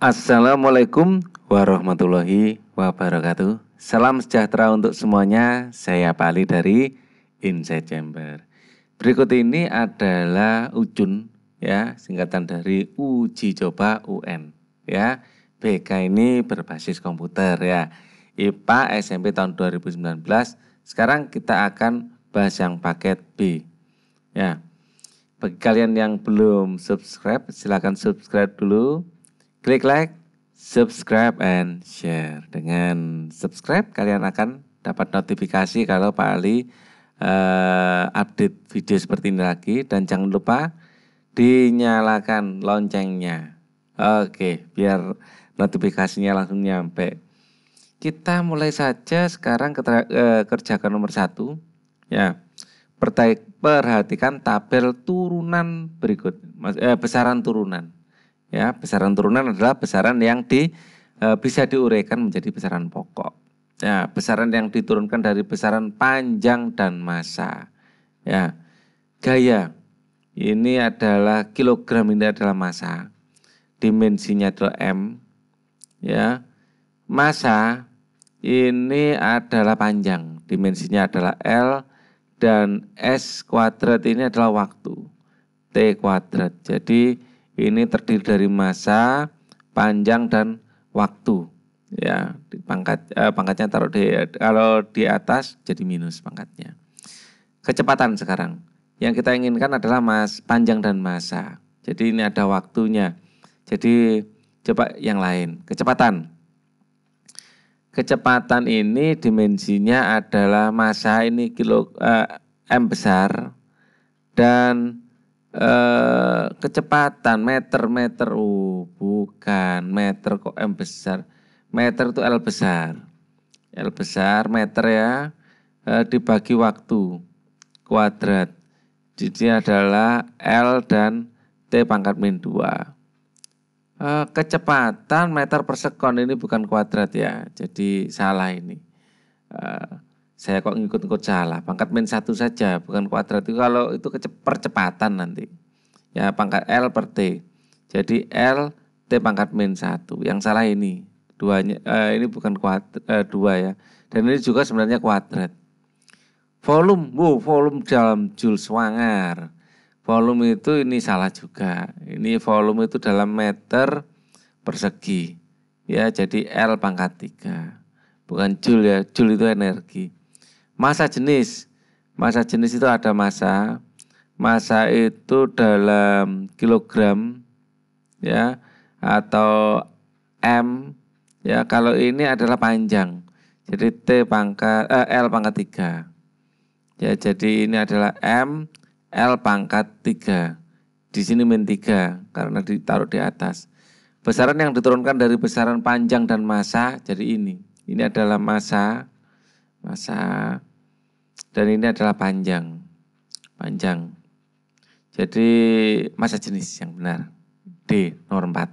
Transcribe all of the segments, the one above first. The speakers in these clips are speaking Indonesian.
Assalamualaikum warahmatullahi wabarakatuh. Salam sejahtera untuk semuanya. Saya Pali dari Inside Chamber. Berikut ini adalah Ujun ya, singkatan dari uji coba UN ya. BK ini berbasis komputer ya. IPA SMP tahun 2019. Sekarang kita akan bahas yang paket B. Ya. Bagi kalian yang belum subscribe, silakan subscribe dulu Klik like, subscribe, and share. Dengan subscribe kalian akan dapat notifikasi kalau Pak Ali uh, update video seperti ini lagi dan jangan lupa dinyalakan loncengnya. Oke, biar notifikasinya langsung nyampe. Kita mulai saja sekarang ke, eh, kerjakan nomor satu. Ya, perhatikan tabel turunan berikut, eh, besaran turunan. Ya, besaran turunan adalah besaran yang di e, bisa diuraikan menjadi besaran pokok. Ya, besaran yang diturunkan dari besaran panjang dan masa Ya. Gaya ini adalah kilogram ini adalah masa Dimensinya adalah m. Ya. Massa ini adalah panjang, dimensinya adalah L dan S kuadrat ini adalah waktu T kuadrat. Jadi ini terdiri dari masa, panjang dan waktu. Ya, pangkat eh, pangkatnya taruh di kalau di atas jadi minus pangkatnya. Kecepatan sekarang. Yang kita inginkan adalah mas panjang dan masa. Jadi ini ada waktunya. Jadi coba yang lain, kecepatan. Kecepatan ini dimensinya adalah masa ini kilo eh, m besar dan Eh, kecepatan meter-meter. Oh, bukan meter kok M besar. Meter itu L besar. L besar meter ya e, dibagi waktu kuadrat. Jadi adalah L dan T pangkat min dua e, kecepatan meter per sekon ini bukan kuadrat ya. Jadi salah ini. Saya kok ngikut-ngikut salah. Pangkat min satu saja, bukan kuadrat. Itu kalau itu percepatan nanti. Ya pangkat L per T. Jadi L T pangkat min satu. Yang salah ini. Duanya, eh, ini bukan kuat eh, dua ya. Dan ini juga sebenarnya kuadrat. Volume, wow, volume dalam joule swanger Volume itu ini salah juga. Ini volume itu dalam meter persegi. Ya, jadi L pangkat tiga Bukan joule ya, joule itu energi masa jenis. Masa jenis itu ada masa. Masa itu dalam kilogram ya atau M ya kalau ini adalah panjang. Jadi T pangkat eh, L pangkat tiga Ya, jadi ini adalah M L pangkat tiga Di sini min tiga karena ditaruh di atas. Besaran yang diturunkan dari besaran panjang dan masa jadi ini. Ini adalah masa Masa dan ini adalah panjang panjang jadi masa jenis yang benar D nomor 4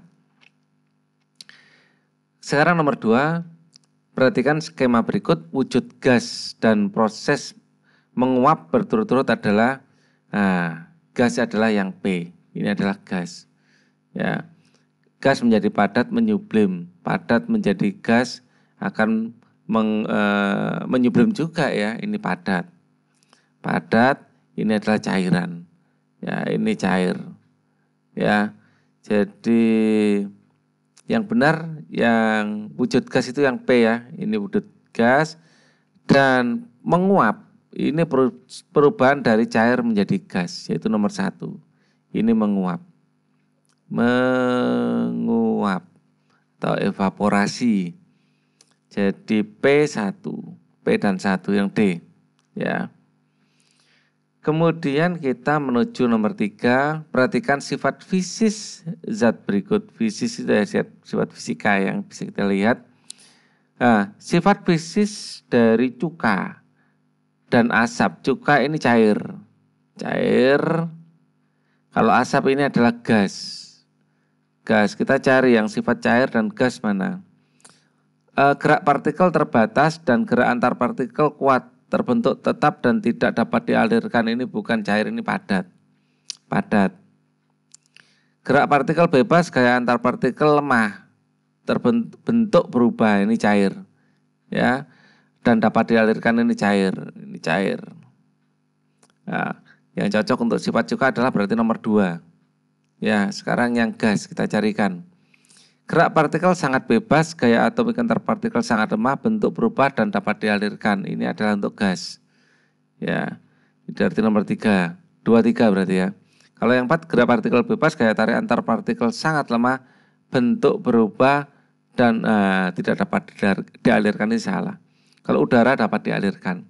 sekarang nomor 2 perhatikan skema berikut wujud gas dan proses menguap berturut-turut adalah nah, gas adalah yang P ini adalah gas ya gas menjadi padat menyublim padat menjadi gas akan meng, e, eh, menyublim juga ya ini padat padat ini adalah cairan ya ini cair ya jadi yang benar yang wujud gas itu yang P ya ini wujud gas dan menguap ini perubahan dari cair menjadi gas yaitu nomor satu ini menguap menguap atau evaporasi jadi P1, P dan 1 yang D. Ya. Kemudian kita menuju nomor tiga, perhatikan sifat fisis zat berikut. Fisis itu ya sifat fisika yang bisa kita lihat. Nah, sifat fisis dari cuka dan asap. Cuka ini cair. Cair, kalau asap ini adalah gas. Gas, kita cari yang sifat cair dan gas mana? Eh, gerak partikel terbatas dan gerak antar partikel kuat terbentuk tetap dan tidak dapat dialirkan ini bukan cair ini padat padat gerak partikel bebas gaya antar partikel lemah terbentuk berubah ini cair ya dan dapat dialirkan ini cair ini cair ya. yang cocok untuk sifat cuka adalah berarti nomor dua ya sekarang yang gas kita carikan Gerak partikel sangat bebas, gaya atomik antar partikel sangat lemah, bentuk berubah dan dapat dialirkan. Ini adalah untuk gas. Ya, berarti arti nomor tiga, dua tiga berarti ya. Kalau yang empat, gerak partikel bebas, gaya tarik antar partikel sangat lemah, bentuk berubah dan uh, tidak dapat dialirkan ini salah. Kalau udara dapat dialirkan.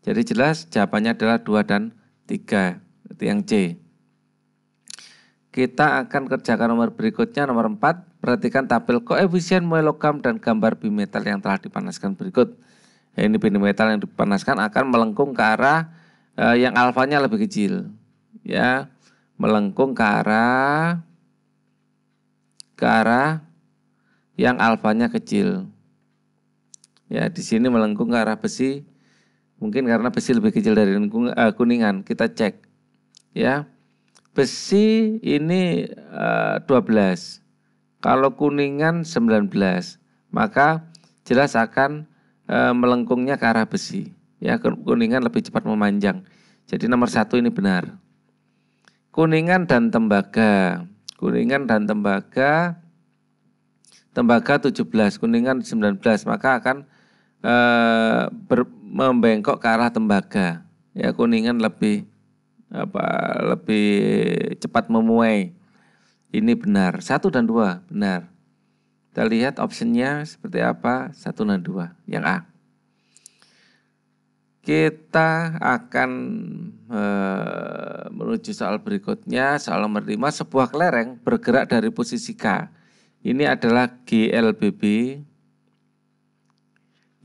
Jadi jelas jawabannya adalah dua dan tiga, yang C. Kita akan kerjakan nomor berikutnya, nomor 4. Perhatikan tabel koefisien logam dan gambar bimetal yang telah dipanaskan berikut. ini bimetal yang dipanaskan akan melengkung ke arah eh, yang alfanya lebih kecil. Ya, melengkung ke arah ke arah yang alfanya kecil. Ya, di sini melengkung ke arah besi. Mungkin karena besi lebih kecil dari eh, kuningan, kita cek. Ya. Besi ini uh, eh, 12. Kalau kuningan 19. Maka jelas akan uh, melengkungnya ke arah besi. Ya, kuningan lebih cepat memanjang. Jadi nomor satu ini benar. Kuningan dan tembaga. Kuningan dan tembaga. Tembaga 17, kuningan 19. Maka akan uh, ber, membengkok ke arah tembaga. Ya, kuningan lebih apa lebih cepat memuai. Ini benar. Satu dan dua benar. Kita lihat optionnya seperti apa. Satu dan dua. Yang A. Kita akan e, menuju soal berikutnya. Soal nomor lima. Sebuah kelereng bergerak dari posisi K. Ini adalah GLBB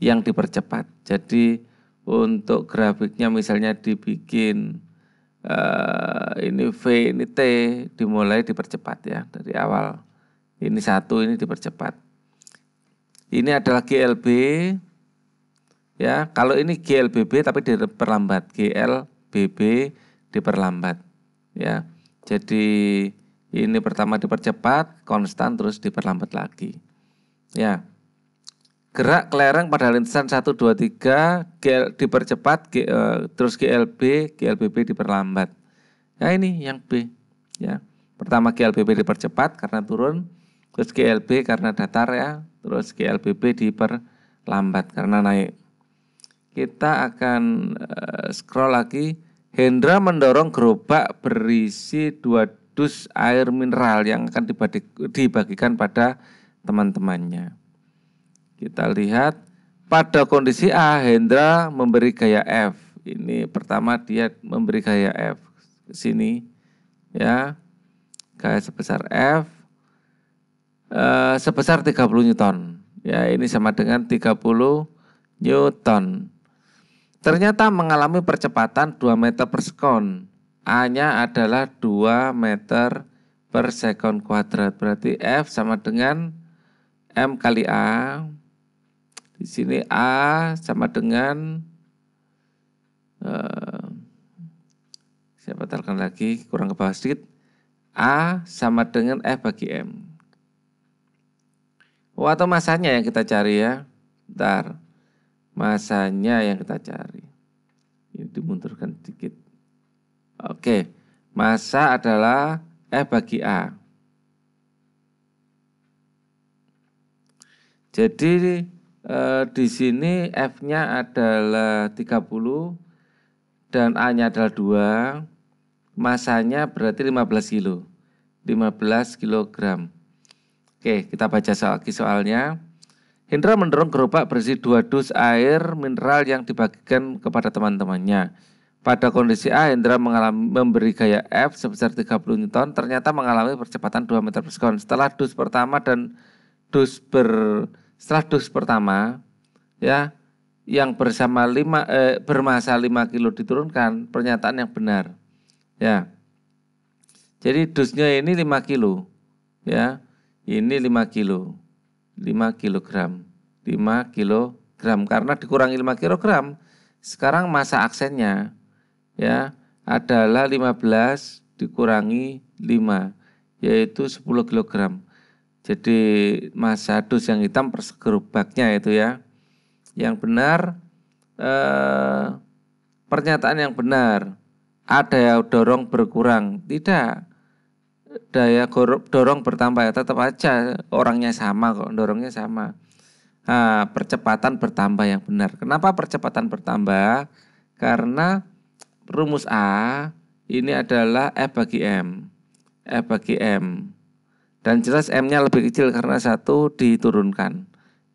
yang dipercepat. Jadi untuk grafiknya misalnya dibikin uh, ini V ini T dimulai dipercepat ya dari awal ini satu ini dipercepat ini adalah GLB ya kalau ini GLBB tapi diperlambat GLBB diperlambat ya jadi ini pertama dipercepat konstan terus diperlambat lagi ya Gerak kelereng pada lintasan 1, 2, 3 GL, dipercepat, G, uh, terus GLB, GLBB diperlambat. Ya ini yang B. Ya. Pertama GLBB dipercepat karena turun, terus GLB karena datar ya, terus GLBB diperlambat karena naik. Kita akan uh, scroll lagi. Hendra mendorong gerobak berisi dua dus air mineral yang akan dibagikan pada teman-temannya. Kita lihat pada kondisi A Hendra memberi gaya F. Ini pertama dia memberi gaya F ke sini ya. Gaya sebesar F e, sebesar 30 Newton. Ya, ini sama dengan 30 Newton. Ternyata mengalami percepatan 2 meter per sekon. A-nya adalah 2 meter per sekon kuadrat. Berarti F sama dengan M kali A di sini A sama dengan uh, eh, saya batalkan lagi kurang ke bawah sedikit A sama dengan F bagi M oh, atau masanya yang kita cari ya Bentar masanya yang kita cari ini dimunturkan sedikit oke masa adalah F bagi A jadi e, di sini F-nya adalah 30 dan A-nya adalah 2. Masanya berarti 15 kilo. 15 kg. Oke, kita baca soal soalnya. Hendra mendorong gerobak berisi dua dus air mineral yang dibagikan kepada teman-temannya. Pada kondisi A, Hendra mengalami, memberi gaya F sebesar 30 Newton, ternyata mengalami percepatan 2 meter per sekon. Setelah dus pertama dan dus ber Stratus pertama ya yang bersama lima eh, bermasa 5 kilo diturunkan pernyataan yang benar ya jadi dusnya ini 5 kilo ya ini 5 kilo 5 kilogram 5 kilogram karena dikurangi 5 kilogram sekarang masa aksennya ya adalah 15 dikurangi 5 yaitu 10 kilogram jadi Mas dus yang hitam persegerobaknya itu ya. Yang benar eh, pernyataan yang benar. Ada dorong berkurang. Tidak. Daya dorong bertambah ya tetap aja orangnya sama kok, dorongnya sama. Nah, percepatan bertambah yang benar. Kenapa percepatan bertambah? Karena rumus A ini adalah F e bagi M. F e bagi M. Dan jelas M-nya lebih kecil karena satu diturunkan.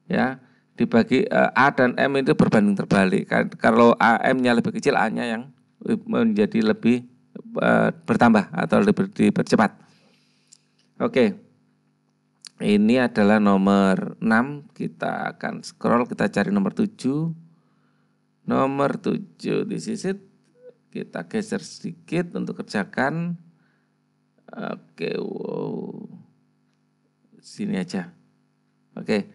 Ya, dibagi eh, A dan M itu berbanding terbalik. Kan, kalau a m nya lebih kecil, A-nya yang menjadi lebih eh, bertambah atau lebih dipercepat. Oke. Ini adalah nomor 6, kita akan scroll kita cari nomor 7. Nomor 7 di sisi kita geser sedikit untuk kerjakan. Oke, wow sini aja. Oke.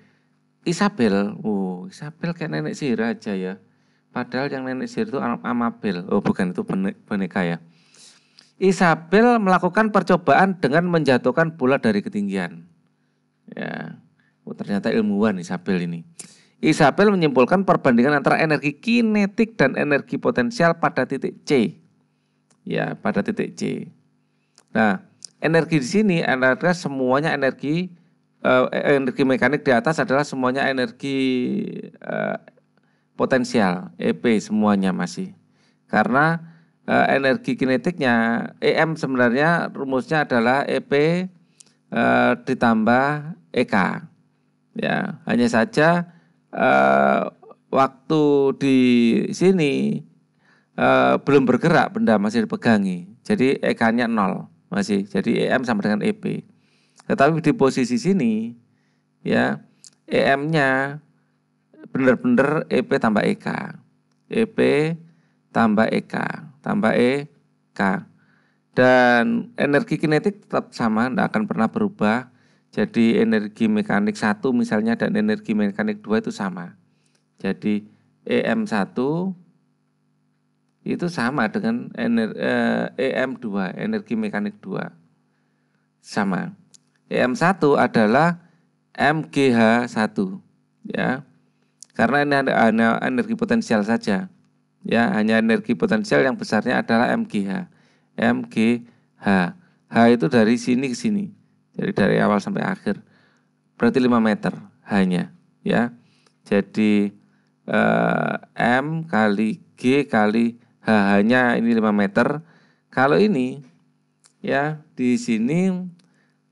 Isabel, oh Isabel kayak nenek sihir aja ya. Padahal yang nenek sihir itu anak Amabel. Oh bukan itu boneka ya. Isabel melakukan percobaan dengan menjatuhkan bola dari ketinggian. Ya. Oh, ternyata ilmuwan Isabel ini. Isabel menyimpulkan perbandingan antara energi kinetik dan energi potensial pada titik C. Ya, pada titik C. Nah, energi di sini adalah semuanya energi uh, energi mekanik di atas adalah semuanya energi uh, potensial EP semuanya masih karena uh, energi kinetiknya EM sebenarnya rumusnya adalah EP uh, ditambah EK ya hanya saja uh, waktu di sini uh, belum bergerak benda masih dipegangi jadi EK-nya nol masih jadi EM sama dengan EP tetapi di posisi sini ya EM-nya benar-benar EP tambah EK. EP tambah EK, tambah EK. Dan energi kinetik tetap sama, tidak akan pernah berubah. Jadi energi mekanik satu misalnya dan energi mekanik dua itu sama. Jadi EM1 itu sama dengan ener, eh, EM2, energi mekanik 2. Sama. M1 adalah MGH1 ya. Karena ini hanya energi potensial saja. Ya, hanya energi potensial yang besarnya adalah MGH. MGH. H itu dari sini ke sini. Jadi dari awal sampai akhir. Berarti 5 meter hanya ya. Jadi eh, M kali G kali H hanya ini 5 meter. Kalau ini ya di sini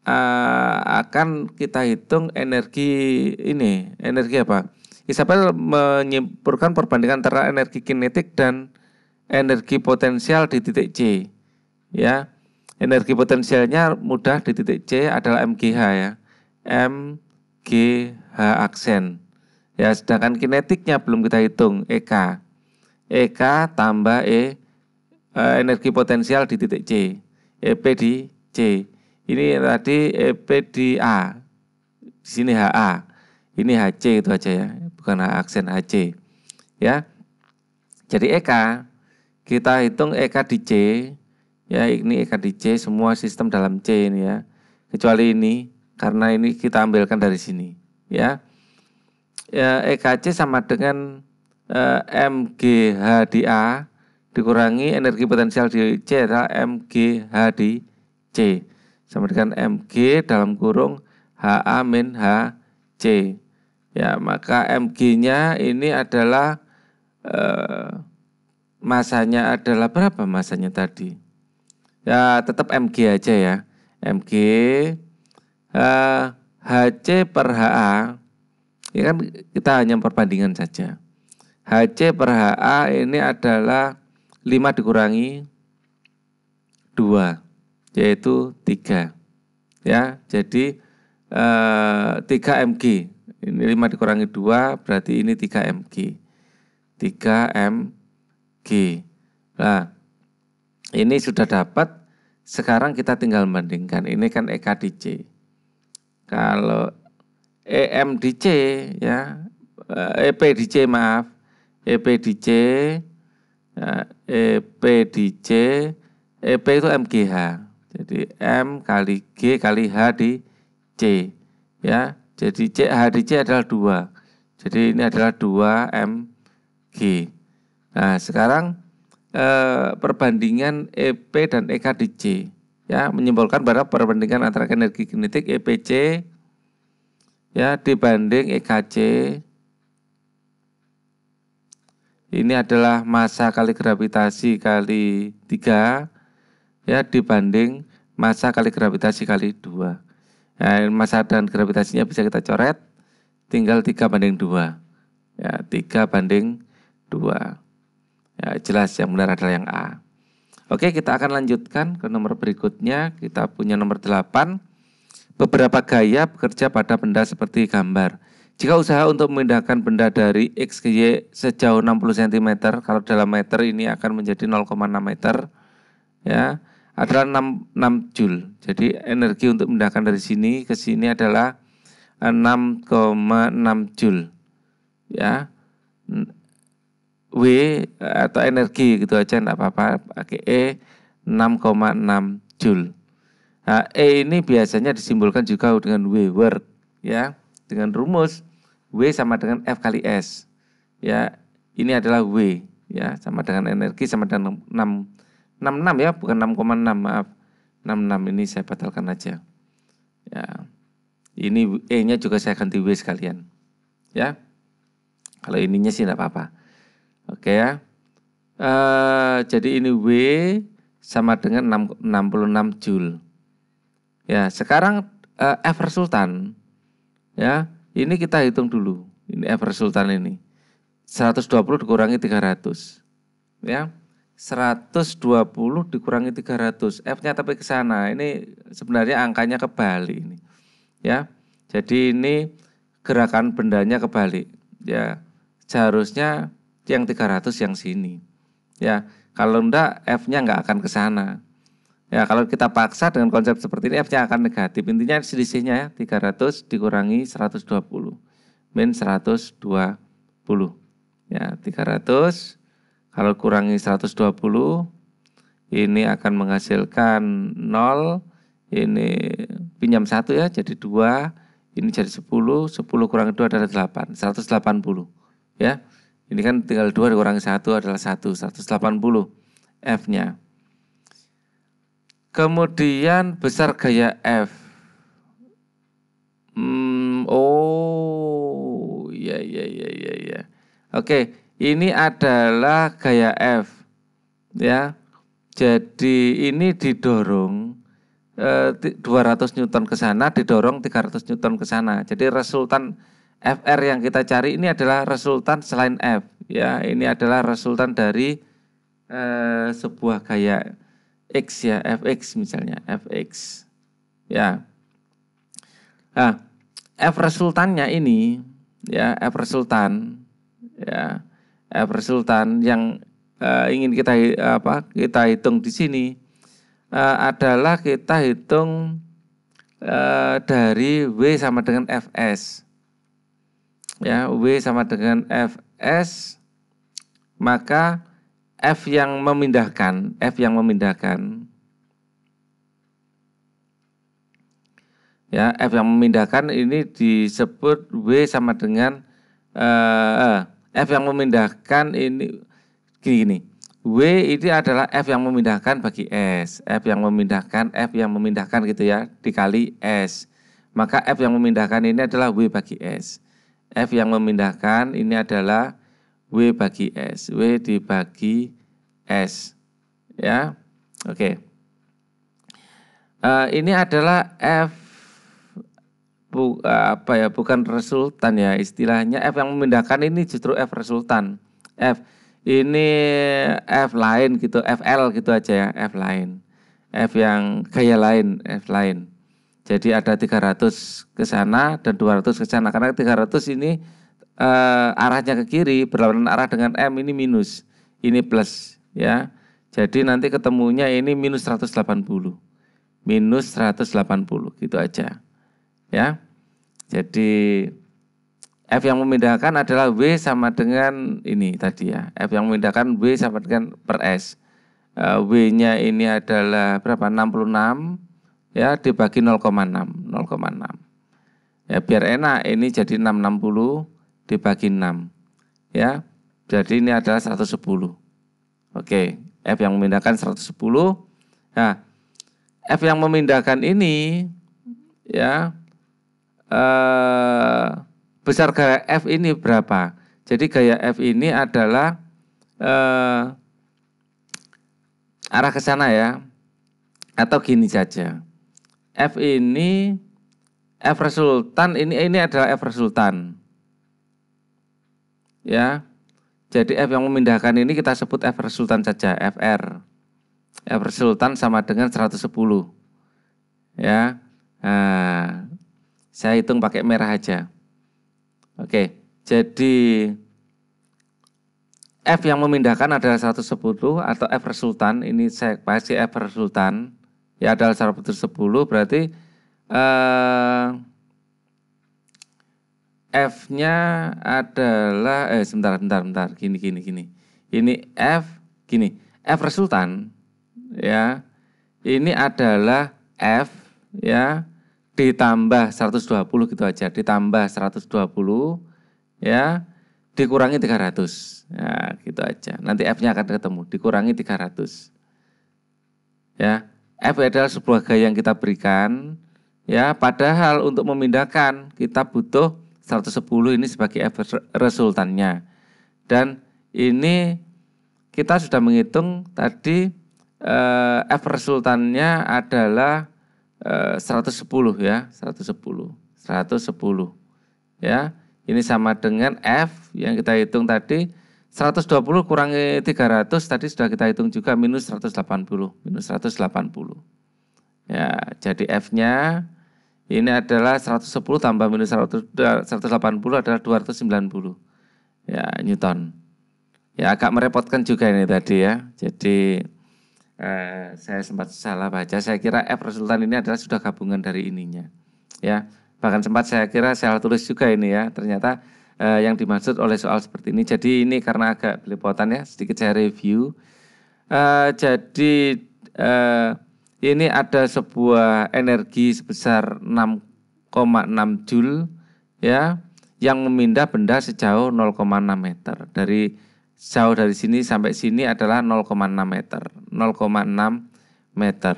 uh, akan kita hitung energi ini, energi apa? Isabel menyimpulkan perbandingan antara energi kinetik dan energi potensial di titik C. Ya, energi potensialnya mudah di titik C adalah MGH ya, MGH aksen. Ya, sedangkan kinetiknya belum kita hitung EK. EK tambah E eh, energi potensial di titik C, EP di C. Ini tadi EPDA di sini HA. Ini HC itu aja ya, bukan H aksen HC. Ya. Jadi EK kita hitung EK di C. Ya, ini EK di C semua sistem dalam C ini ya. Kecuali ini karena ini kita ambilkan dari sini, ya. ya EKC sama dengan eh, MGH di A dikurangi energi potensial di C adalah MGH di C sama dengan MG dalam kurung HA min HC. Ya, maka MG-nya ini adalah eh, masanya adalah berapa masanya tadi? Ya, tetap MG aja ya. MG eh, HC per HA ini ya kan kita hanya perbandingan saja. HC per HA ini adalah 5 dikurangi 2 yaitu 3. Ya, jadi eh, 3 mg. Ini 5 dikurangi 2 berarti ini 3 mg. 3 mg. Nah, ini sudah dapat. Sekarang kita tinggal bandingkan. Ini kan EKDC. Kalau EMDC ya, EPDC eh, e maaf, EPDC nah, e EPDC EP itu MGH jadi M kali G kali H di C. Ya, jadi C H di C adalah 2. Jadi ini adalah 2 M G. Nah, sekarang eh, perbandingan EP dan EK di C ya menyimpulkan bahwa perbandingan antara energi kinetik EPC ya dibanding EKC ini adalah masa kali gravitasi kali 3 ya dibanding massa kali gravitasi kali dua. Nah, massa dan gravitasinya bisa kita coret, tinggal tiga banding dua. Ya, tiga banding dua. Ya, jelas yang benar adalah yang A. Oke, kita akan lanjutkan ke nomor berikutnya. Kita punya nomor delapan. Beberapa gaya bekerja pada benda seperti gambar. Jika usaha untuk memindahkan benda dari X ke Y sejauh 60 cm, kalau dalam meter ini akan menjadi 0,6 meter. Ya, adalah 6, 6 Joule. Jadi energi untuk memindahkan dari sini ke sini adalah 6,6 eh, Joule. Ya. W eh, atau energi gitu aja enggak apa-apa pakai E 6,6 Joule. Nah, E ini biasanya disimbolkan juga dengan W work ya, dengan rumus W sama dengan F kali S. Ya, ini adalah W ya, sama dengan energi sama dengan 6 66 ya, bukan 6,6 maaf. 66 ini saya batalkan aja. Ya. Ini E-nya juga saya ganti W sekalian. Ya. Kalau ininya sih tidak apa-apa. Oke ya. E, jadi ini W sama dengan 6, 66 Joule. Ya, sekarang e, F resultan. Ya, ini kita hitung dulu. Ini F resultan ini. 120 dikurangi 300. Ya. 120 dikurangi 300 F-nya tapi ke sana ini sebenarnya angkanya kebalik ini ya jadi ini gerakan bendanya kebalik ya seharusnya yang 300 yang sini ya kalau enggak F-nya enggak akan ke sana ya kalau kita paksa dengan konsep seperti ini F-nya akan negatif intinya selisihnya 300 ya, dikurangi 120 min 120 ya 300 kalau kurangi 120 ini akan menghasilkan 0 ini pinjam 1 ya jadi 2 ini jadi 10 10 kurang 2 adalah 8 180 ya ini kan tinggal 2 dikurangi 1 adalah 1 180 F nya kemudian besar gaya F hmm, oh ya ya ya ya ya oke ini adalah gaya F ya jadi ini didorong e, eh, 200 newton ke sana didorong 300 newton ke sana jadi resultan FR yang kita cari ini adalah resultan selain F ya ini adalah resultan dari e, sebuah gaya X ya Fx misalnya Fx ya nah F resultannya ini ya F resultan ya eh, yang eh, ingin kita apa kita hitung di sini eh, adalah kita hitung eh, dari W sama dengan Fs. Ya, W sama dengan Fs maka F yang memindahkan, F yang memindahkan ya F yang memindahkan ini disebut W sama dengan eh, eh, F yang memindahkan ini gini. W ini adalah F yang memindahkan bagi S. F yang memindahkan, F yang memindahkan gitu ya, dikali S. Maka F yang memindahkan ini adalah W bagi S. F yang memindahkan ini adalah W bagi S. W dibagi S. Ya, oke. Okay. Uh, eh, ini adalah F bu, eh, apa ya bukan resultan ya istilahnya F yang memindahkan ini justru F resultan F ini F lain gitu FL gitu aja ya F lain F yang gaya lain F lain jadi ada 300 ke sana dan 200 ke sana karena 300 ini eh, arahnya ke kiri berlawanan arah dengan M ini minus ini plus ya jadi nanti ketemunya ini minus 180 minus 180 gitu aja Ya. Jadi F yang memindahkan adalah W sama dengan ini tadi ya. F yang memindahkan W sama dengan per S. E, W-nya ini adalah berapa? 66 ya dibagi 0,6, 0,6. Ya biar enak ini jadi 660 dibagi 6. Ya. Jadi ini adalah 110. Oke, F yang memindahkan 110. Nah, F yang memindahkan ini ya eh, besar gaya F ini berapa. Jadi gaya F ini adalah eh, arah ke sana ya. Atau gini saja. F ini F resultan ini ini adalah F resultan. Ya. Jadi F yang memindahkan ini kita sebut F resultan saja, FR. F resultan sama dengan 110. Ya. Nah, saya hitung pakai merah aja. Oke, jadi F yang memindahkan adalah 110 atau F resultan. Ini saya pasti F resultan. Ya adalah 110 berarti eh, F-nya adalah eh sebentar sebentar, sebentar. gini gini gini. Ini F gini. F resultan ya. Ini adalah F ya ditambah 120 gitu aja, ditambah 120 ya, dikurangi 300. Ya, gitu aja. Nanti F-nya akan ketemu, dikurangi 300. Ya, F adalah sebuah gaya yang kita berikan ya, padahal untuk memindahkan kita butuh 110 ini sebagai F resultannya. Dan ini kita sudah menghitung tadi eh, F resultannya adalah 110 eh, ya, 110. 110. Ya, ini sama dengan F yang kita hitung tadi 120 kurangi 300 tadi sudah kita hitung juga minus 180, minus 180. Ya, jadi F-nya ini adalah 110 tambah minus 100, 180 adalah 290. Ya, Newton. Ya, agak merepotkan juga ini tadi ya. Jadi Eh, saya sempat salah baca. Saya kira F resultan ini adalah sudah gabungan dari ininya. Ya, bahkan sempat saya kira saya tulis juga ini ya. Ternyata eh, yang dimaksud oleh soal seperti ini. Jadi ini karena agak belepotan ya, sedikit saya review. Eh, jadi eh, ini ada sebuah energi sebesar 6,6 joule ya yang memindah benda sejauh 0,6 meter dari jauh dari sini sampai sini adalah 0,6 meter 0,6 meter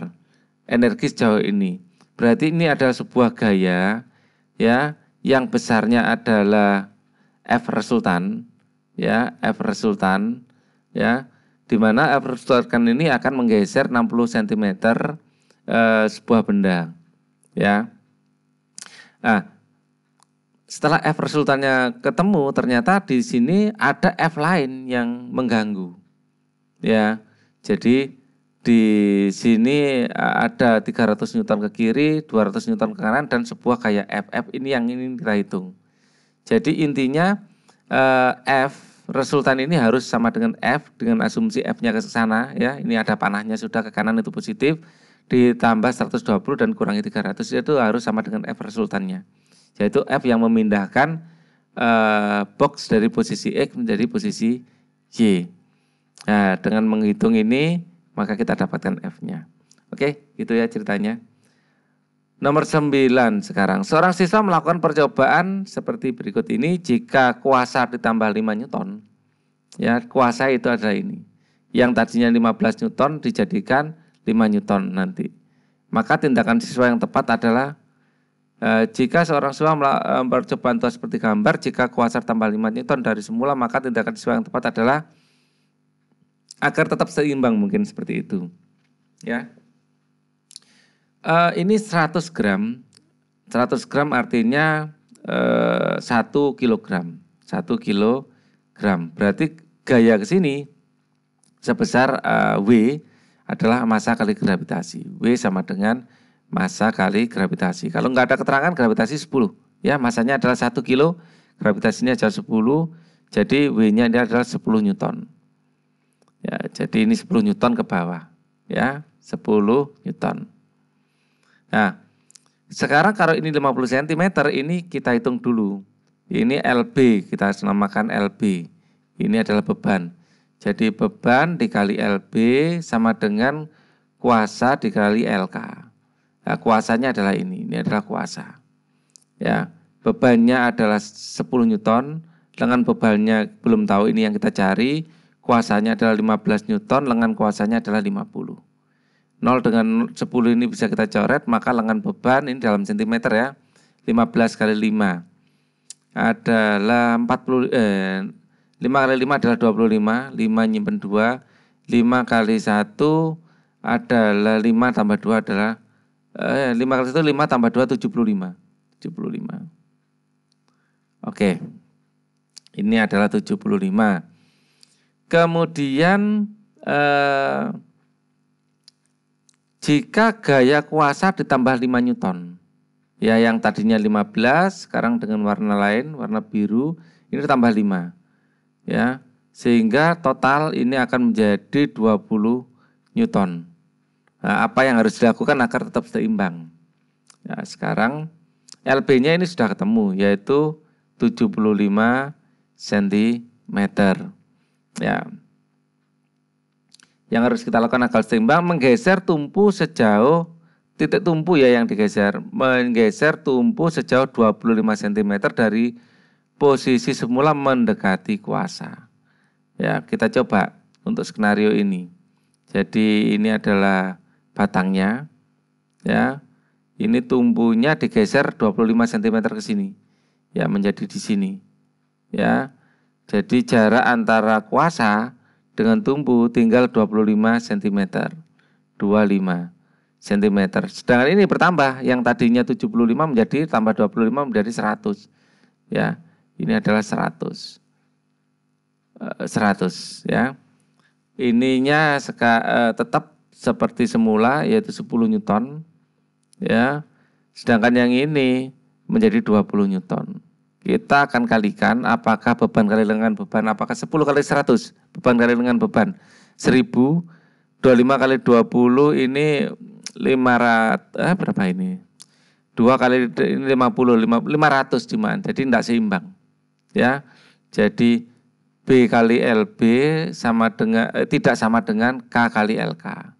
energi sejauh ini berarti ini adalah sebuah gaya ya yang besarnya adalah f resultan ya f resultan ya di mana f resultan ini akan menggeser 60 cm eh, sebuah benda ya nah setelah F resultannya ketemu ternyata di sini ada F lain yang mengganggu ya jadi di sini eh, ada 300 newton ke kiri 200 newton ke kanan dan sebuah kayak FF ini yang ini kita hitung jadi intinya eh, F resultan ini harus sama dengan F dengan asumsi F-nya ke sana ya ini ada panahnya sudah ke kanan itu positif ditambah 120 dan kurangi 300 itu harus sama dengan F resultannya yaitu F yang memindahkan uh, box dari posisi X menjadi posisi Y. Nah, dengan menghitung ini maka kita dapatkan F-nya. Oke, gitu ya ceritanya. Nomor 9 sekarang. Seorang siswa melakukan percobaan seperti berikut ini jika kuasa ditambah 5 Newton. Ya, kuasa itu ada ini. Yang tadinya 15 Newton dijadikan 5 Newton nanti. Maka tindakan siswa yang tepat adalah E, jika seorang siswa eh, mempercobaan tuas seperti gambar, jika kuasa tambah 5 Newton dari semula, maka tindakan siswa yang tepat adalah agar tetap seimbang mungkin seperti itu. Ya. E, ini 100 gram. 100 gram artinya e, 1 kilogram. 1 kilogram. Berarti gaya ke sini sebesar e, W adalah massa kali gravitasi. W sama dengan massa kali gravitasi. Kalau nggak ada keterangan gravitasi 10. Ya, masanya adalah 1 kilo, gravitasinya adalah 10, jadi W-nya adalah 10 newton. Ya, jadi ini 10 newton ke bawah. Ya, 10 newton. Nah, sekarang kalau ini 50 cm, ini kita hitung dulu. Ini LB, kita namakan LB. Ini adalah beban. Jadi beban dikali LB sama dengan kuasa dikali LK. Nah, kuasanya adalah ini, ini adalah kuasa. Ya, bebannya adalah 10 newton, lengan bebannya belum tahu ini yang kita cari, kuasanya adalah 15 newton, lengan kuasanya adalah 50. 0 dengan 10 ini bisa kita coret, maka lengan beban ini dalam sentimeter ya, 15 kali 5 adalah 40 eh, 5 kali 5 adalah 25, 5 nyimpen 2, 5 kali 1 adalah 5 tambah 2 adalah Eh, 5 kali 1 5 tambah 2 75. 75. Oke. okay. Ini adalah 75. Kemudian eh, jika gaya kuasa ditambah 5 Newton. Ya yang tadinya 15 sekarang dengan warna lain, warna biru, ini ditambah 5. Ya. Sehingga total ini akan menjadi 20 Newton. Nah, apa yang harus dilakukan agar tetap seimbang. Ya, sekarang LB-nya ini sudah ketemu yaitu 75 cm. Ya. Yang harus kita lakukan agar seimbang menggeser tumpu sejauh titik tumpu ya yang digeser, menggeser tumpu sejauh 25 cm dari posisi semula mendekati kuasa. Ya, kita coba untuk skenario ini. Jadi ini adalah batangnya ya ini tumbuhnya digeser 25 cm ke sini ya menjadi di sini ya jadi jarak antara kuasa dengan tumbuh tinggal 25 cm 25 cm sedangkan ini bertambah yang tadinya 75 menjadi tambah 25 menjadi 100 ya ini adalah 100 100 eh, ya ininya seka, eh, tetap seperti semula yaitu 10 Newton ya. Sedangkan yang ini menjadi 20 Newton. Kita akan kalikan apakah beban kali lengan beban apakah 10 kali 100 beban kali lengan beban 1000 25 kali 20 ini 500 eh, berapa ini? 2 kali ini 50 500 cuman. Jadi tidak seimbang. Ya. Jadi B kali LB sama dengan eh, tidak sama dengan K kali LK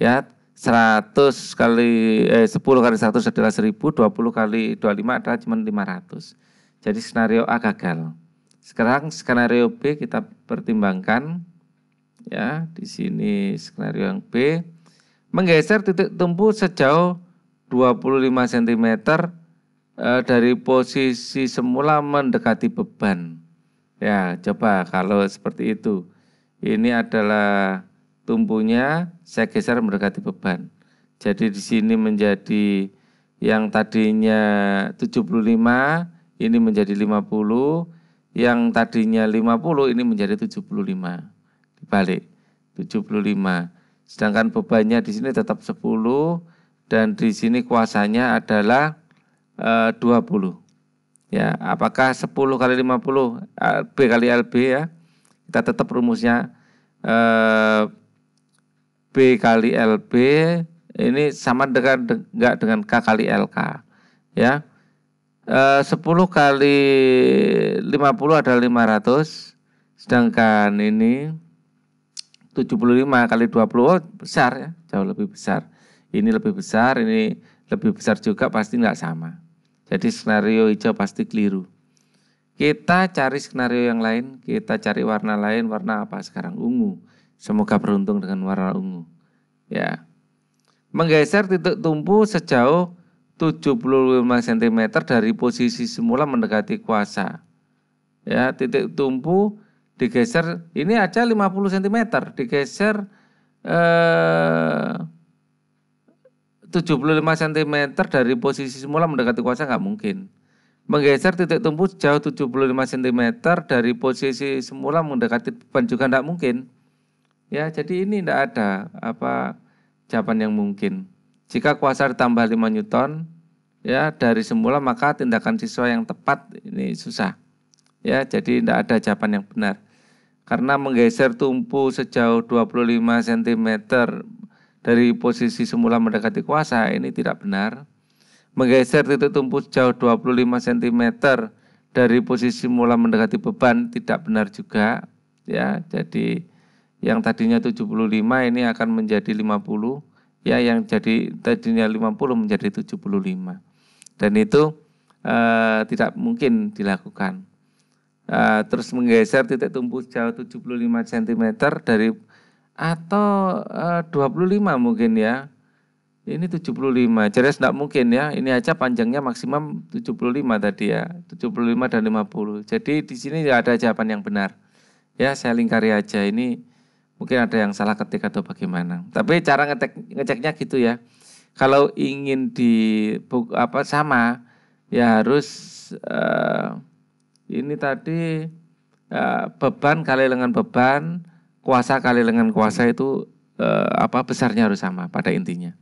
ya 100 kali eh, 10 kali 100 adalah 1000, 20 kali 25 adalah cuma 500. Jadi skenario A gagal. Sekarang skenario B kita pertimbangkan ya, di sini skenario yang B menggeser titik tumpu sejauh 25 cm eh, dari posisi semula mendekati beban. Ya, coba kalau seperti itu. Ini adalah tumpunya saya geser mendekati beban. Jadi di sini menjadi yang tadinya 75 ini menjadi 50, yang tadinya 50 ini menjadi 75. Dibalik 75. Sedangkan bebannya di sini tetap 10 dan di sini kuasanya adalah e, eh, 20. Ya, apakah 10 kali 50 eh, B kali LB ya? Kita tetap rumusnya eh B kali LB ini sama dengan enggak dengan K kali LK ya e, eh, 10 kali 50 adalah 500 sedangkan ini 75 kali 20 oh besar ya jauh lebih besar ini lebih besar ini lebih besar juga pasti nggak sama jadi skenario hijau pasti keliru kita cari skenario yang lain kita cari warna lain warna apa sekarang ungu Semoga beruntung dengan warna ungu. Ya. Menggeser titik tumpu sejauh 75 cm dari posisi semula mendekati kuasa. Ya, titik tumpu digeser ini aja 50 cm digeser eh, 75 cm dari posisi semula mendekati kuasa nggak mungkin menggeser titik tumpu jauh 75 cm dari posisi semula mendekati beban juga tidak mungkin Ya, jadi ini tidak ada apa jawaban yang mungkin. Jika kuasa ditambah 5 Newton, ya dari semula maka tindakan siswa yang tepat ini susah. Ya, jadi tidak ada jawaban yang benar. Karena menggeser tumpu sejauh 25 cm dari posisi semula mendekati kuasa ini tidak benar. Menggeser titik tumpu sejauh 25 cm dari posisi semula mendekati beban tidak benar juga ya. Jadi yang tadinya 75 ini akan menjadi 50 ya yang jadi tadinya 50 menjadi 75 dan itu e, tidak mungkin dilakukan e, terus menggeser titik tumpu jauh 75 cm dari atau e, eh, 25 mungkin ya ini 75 jadi tidak mungkin ya ini aja panjangnya maksimum 75 tadi ya 75 dan 50 jadi di sini tidak ada jawaban yang benar ya saya lingkari aja ini mungkin ada yang salah ketik atau bagaimana. Tapi cara ngecek ngeceknya gitu ya. Kalau ingin di apa sama ya harus uh, ini tadi uh, beban kali lengan beban, kuasa kali lengan kuasa itu uh, apa besarnya harus sama pada intinya.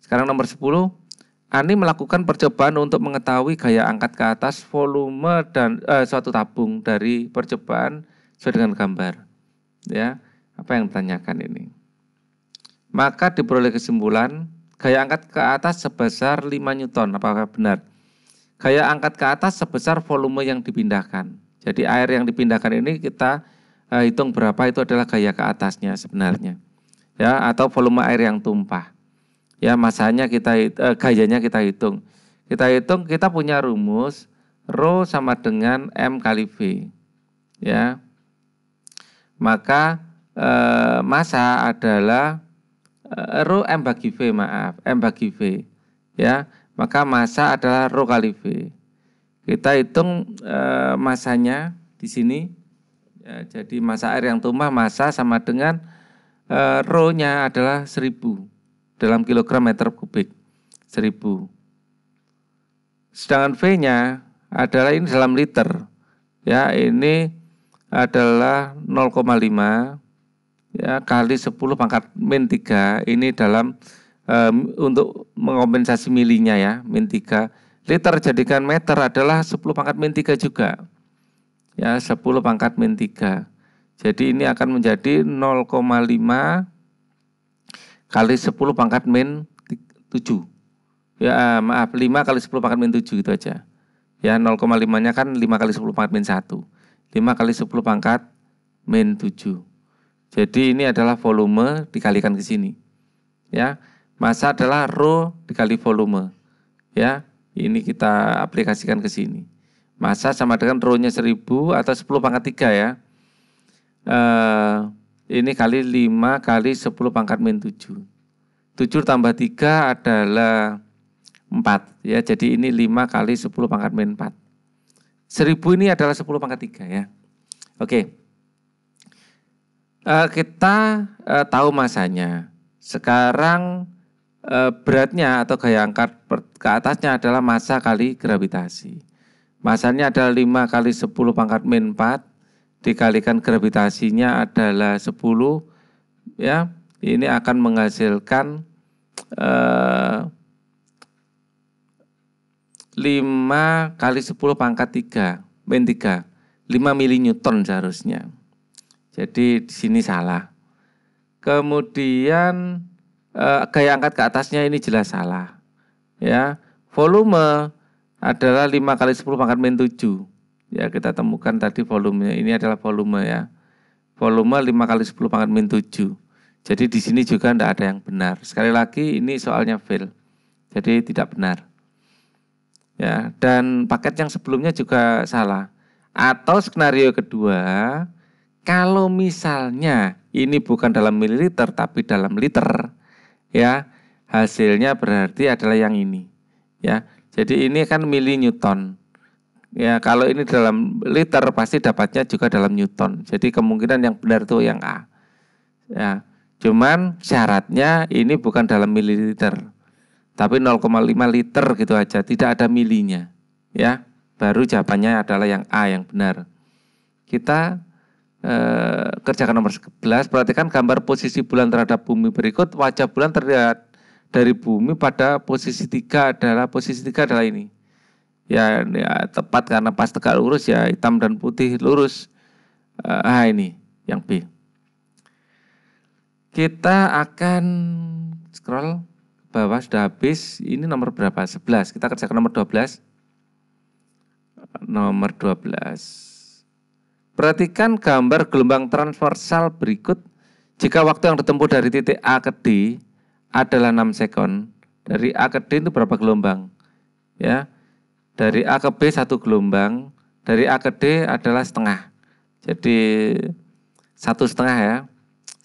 Sekarang nomor 10 Ani melakukan percobaan untuk mengetahui gaya angkat ke atas volume dan eh, suatu tabung dari percobaan sesuai dengan gambar. Ya, apa yang ditanyakan ini? Maka diperoleh kesimpulan gaya angkat ke atas sebesar 5 Newton. Apakah benar? Gaya angkat ke atas sebesar volume yang dipindahkan. Jadi air yang dipindahkan ini kita uh, hitung berapa itu adalah gaya ke atasnya sebenarnya. Ya, atau volume air yang tumpah. Ya, masanya kita uh, gayanya kita hitung. Kita hitung kita punya rumus rho sama dengan m kali v. Ya. Maka e, eh, massa adalah e, eh, rho m bagi v maaf m bagi v ya maka masa adalah rho kali v kita hitung e, masanya di sini ya, jadi masa air yang tumpah masa sama dengan e, rho nya adalah 1000 dalam kilogram meter kubik 1000 sedangkan v nya adalah ini dalam liter ya ini adalah lima ya, kali 10 pangkat min 3 ini dalam um, untuk mengompensasi milinya ya min 3 liter jadikan meter adalah 10 pangkat min 3 juga ya 10 pangkat min 3 jadi ini akan menjadi 0,5 kali 10 pangkat min 7 ya eh, maaf 5 kali 10 pangkat min 7 itu aja ya 0,5 nya kan 5 kali 10 pangkat min 1 5 kali 10 pangkat min 7 jadi ini adalah volume dikalikan ke sini. Ya, massa adalah rho dikali volume. Ya, ini kita aplikasikan ke sini. Massa sama dengan rho-nya 1000 atau 10 pangkat 3 ya. Eh, ini kali 5 kali 10 pangkat min 7. 7 tambah 3 adalah 4 ya. Jadi ini 5 kali 10 pangkat min 4. 1000 ini adalah 10 pangkat 3 ya. Oke. Okay uh, kita uh, tahu masanya. Sekarang uh, beratnya atau gaya angkat per, ke atasnya adalah masa kali gravitasi. Masanya adalah 5 kali 10 pangkat min 4 dikalikan gravitasinya adalah 10 ya. Ini akan menghasilkan uh, 5 kali 10 pangkat 3, min 3. 5 mili Newton seharusnya. Jadi di sini salah. Kemudian eh, gaya angkat ke atasnya ini jelas salah. Ya, volume adalah 5 kali 10 pangkat min 7. Ya, kita temukan tadi volumenya. Ini adalah volume ya. Volume 5 kali 10 pangkat min 7. Jadi di sini juga tidak ada yang benar. Sekali lagi ini soalnya fail. Jadi tidak benar. Ya, dan paket yang sebelumnya juga salah. Atau skenario kedua, kalau misalnya ini bukan dalam mililiter tapi dalam liter, ya hasilnya berarti adalah yang ini, ya. Jadi ini kan mili newton. Ya kalau ini dalam liter pasti dapatnya juga dalam newton. Jadi kemungkinan yang benar itu yang A. Ya. Cuman syaratnya ini bukan dalam mililiter, tapi 0,5 liter gitu aja, tidak ada milinya. Ya, baru jawabannya adalah yang A yang benar. Kita Eh, kerjakan nomor 11 perhatikan gambar posisi bulan terhadap bumi berikut wajah bulan terlihat dari bumi pada posisi tiga adalah posisi tiga adalah ini ya, ya tepat karena pas tegak lurus ya hitam dan putih lurus eh, ah ini yang B kita akan scroll ke bawah sudah habis ini nomor berapa 11 kita kerjakan nomor 12 nomor 12 Perhatikan gambar gelombang transversal berikut. Jika waktu yang ditempuh dari titik A ke D adalah 6 second, dari A ke D itu berapa gelombang? Ya. Dari A ke B satu gelombang, dari A ke D adalah setengah. Jadi satu setengah ya.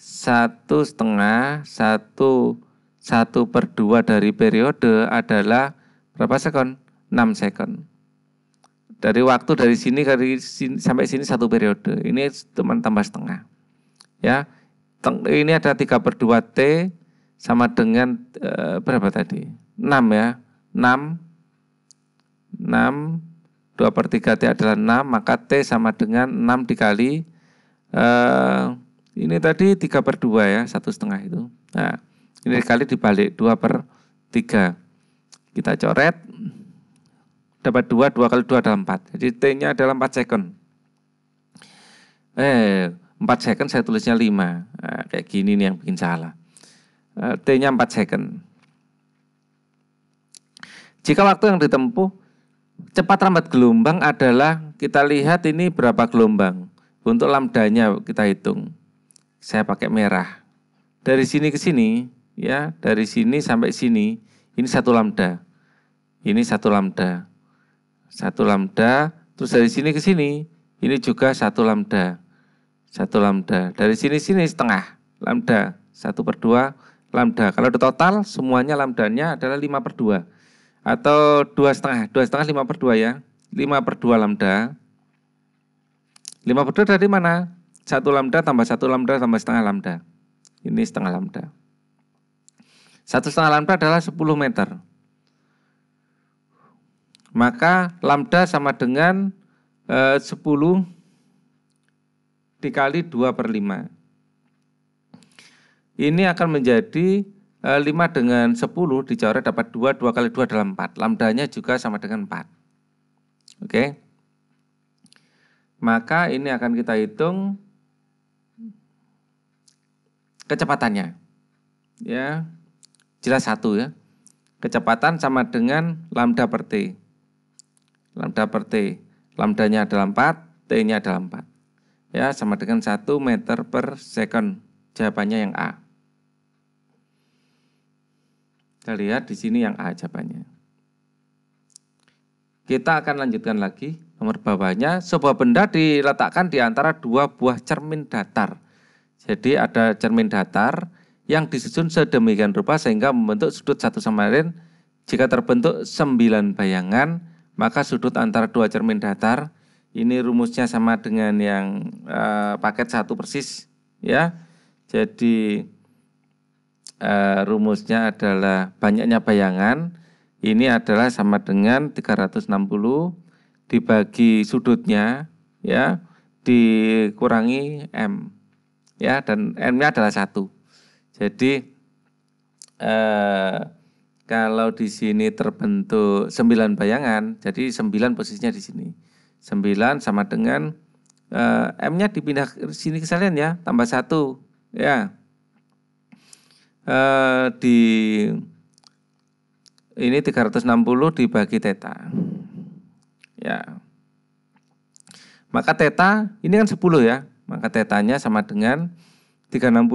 Satu setengah, satu, satu per dua dari periode adalah berapa second? 6 second. Dari waktu dari sini, dari sini sampai sini satu periode. Ini teman tambah setengah. Ya, ini ada tiga per 2 T sama dengan e, berapa tadi? 6 ya. 6 6 2 per 3 T adalah 6 maka T sama dengan 6 dikali eh, ini tadi 3 per 2 ya satu setengah itu nah, ini dikali dibalik 2 per 3 kita coret dapat dua, dua kali dua adalah empat. Jadi T-nya adalah empat second. Eh, empat second saya tulisnya lima. Nah, kayak gini nih yang bikin salah. Eh, T-nya empat second. Jika waktu yang ditempuh cepat rambat gelombang adalah kita lihat ini berapa gelombang. Untuk lambdanya kita hitung. Saya pakai merah. Dari sini ke sini, ya, dari sini sampai sini, ini satu lambda. Ini satu lambda satu lambda, terus dari sini ke sini, ini juga satu lambda, satu lambda. Dari sini sini setengah lambda, satu per dua lambda. Kalau di total semuanya lambdanya adalah lima per dua atau dua setengah, dua setengah lima per dua ya, lima per dua lambda. Lima per dua dari mana? Satu lambda tambah satu lambda tambah setengah lambda. Ini setengah lambda. Satu setengah lambda adalah sepuluh meter maka lambda sama dengan e, eh, 10 dikali 2 per 5. Ini akan menjadi e, eh, 5 dengan 10 dicoret dapat 2, 2 kali 2 adalah 4. Lambdanya juga sama dengan 4. Oke. Okay? Maka ini akan kita hitung kecepatannya. Ya. Jelas satu ya. Kecepatan sama dengan lambda per T. Lambda per T. Lambdanya adalah 4, T-nya adalah 4. Ya, sama dengan 1 meter per second. Jawabannya yang A. Kita lihat di sini yang A jawabannya. Kita akan lanjutkan lagi nomor bawahnya sebuah benda diletakkan di antara dua buah cermin datar. Jadi ada cermin datar yang disusun sedemikian rupa sehingga membentuk sudut satu sama lain. Jika terbentuk sembilan bayangan, maka sudut antara dua cermin datar ini rumusnya sama dengan yang uh, paket satu persis ya. Jadi uh, rumusnya adalah banyaknya bayangan ini adalah sama dengan 360 dibagi sudutnya ya dikurangi m ya dan m-nya adalah satu. Jadi eh, kalau di sini terbentuk 9 bayangan, jadi 9 posisinya di sini. 9 sama dengan e, M-nya dipindah ke sini ke salian ya, tambah satu ya. E, di ini 360 dibagi teta. Ya. Maka teta ini kan 10 ya. Maka tetanya sama dengan 360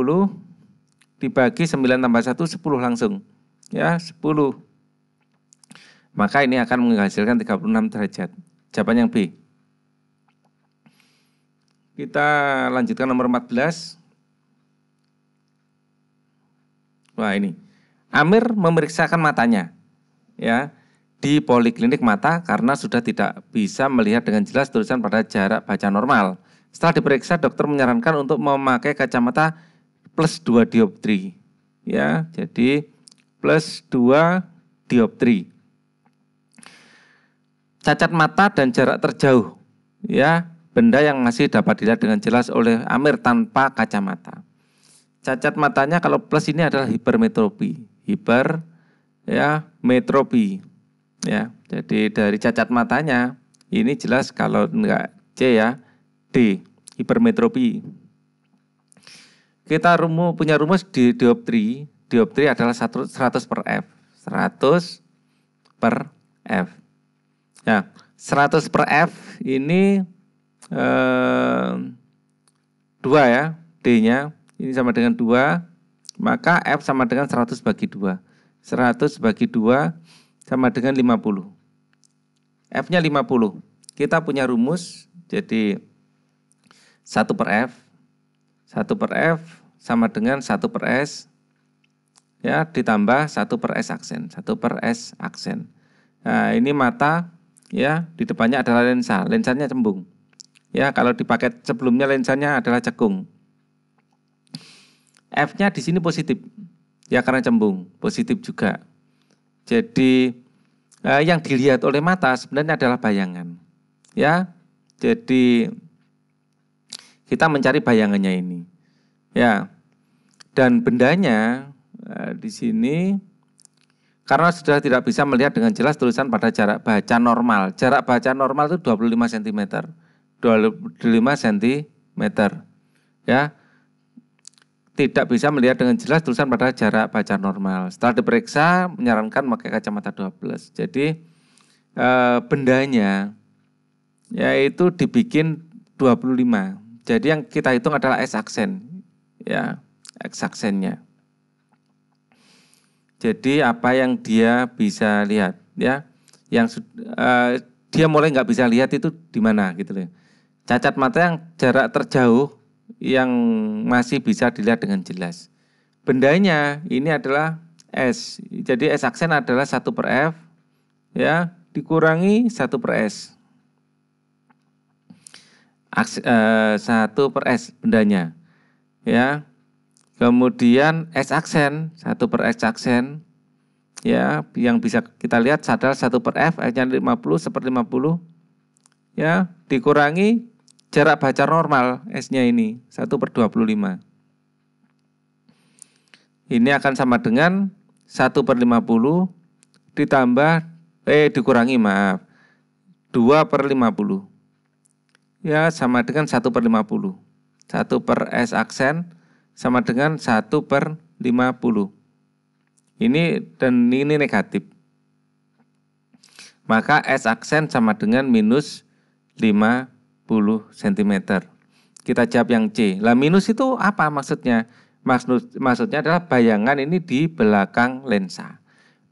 dibagi 9 tambah 1 10 langsung ya 10 maka ini akan menghasilkan 36 derajat jawaban yang B kita lanjutkan nomor 14 wah ini Amir memeriksakan matanya ya di poliklinik mata karena sudah tidak bisa melihat dengan jelas tulisan pada jarak baca normal. Setelah diperiksa, dokter menyarankan untuk memakai kacamata plus 2 dioptri. Ya, jadi plus 2 dioptri. Cacat mata dan jarak terjauh, ya benda yang masih dapat dilihat dengan jelas oleh Amir tanpa kacamata. Cacat matanya kalau plus ini adalah hipermetropi, hiper ya metropi, ya. Jadi dari cacat matanya ini jelas kalau enggak C ya D hipermetropi. Kita rumus punya rumus di dioptri dioptri adalah 100 per F. 100 per F. Ya, 100 per F ini eh, 2 ya, D-nya. Ini sama dengan 2, maka F sama dengan 100 bagi 2. 100 bagi 2 sama dengan 50. F-nya 50. Kita punya rumus, jadi 1 per F. 1 per F sama dengan 1 per S ya ditambah satu per s aksen, satu per s aksen. Nah, ini mata ya di depannya adalah lensa, lensanya cembung. Ya, kalau di paket sebelumnya lensanya adalah cekung. F-nya di sini positif. Ya karena cembung, positif juga. Jadi eh, yang dilihat oleh mata sebenarnya adalah bayangan. Ya. Jadi kita mencari bayangannya ini. Ya. Dan bendanya Nah, di sini karena sudah tidak bisa melihat dengan jelas tulisan pada jarak baca normal. Jarak baca normal itu 25 cm. 25 cm. Ya. Tidak bisa melihat dengan jelas tulisan pada jarak baca normal. Setelah diperiksa menyarankan memakai kacamata 12. Jadi e, bendanya yaitu dibikin 25. Jadi yang kita hitung adalah S aksen. Ya, X aksennya. Jadi apa yang dia bisa lihat ya, yang uh, dia mulai nggak bisa lihat itu di mana gitu loh. Cacat mata yang jarak terjauh yang masih bisa dilihat dengan jelas. Bendanya ini adalah S. Jadi S aksen adalah 1 per F ya dikurangi 1 per S. Aks, uh, eh, 1 per S bendanya. Ya. Kemudian S aksen, 1 per S aksen. Ya, yang bisa kita lihat sadar 1 per F, F-nya 50, 1 per 50. Ya, dikurangi jarak baca normal S-nya ini, 1 per 25. Ini akan sama dengan 1 per 50 ditambah, eh dikurangi maaf, 2 per 50. Ya, sama dengan 1 per 50. 1 per S aksen, sama dengan 1 per 50. Ini dan ini negatif. Maka S aksen sama dengan minus 50 cm. Kita jawab yang C. Lah minus itu apa maksudnya? Maksud, maksudnya adalah bayangan ini di belakang lensa.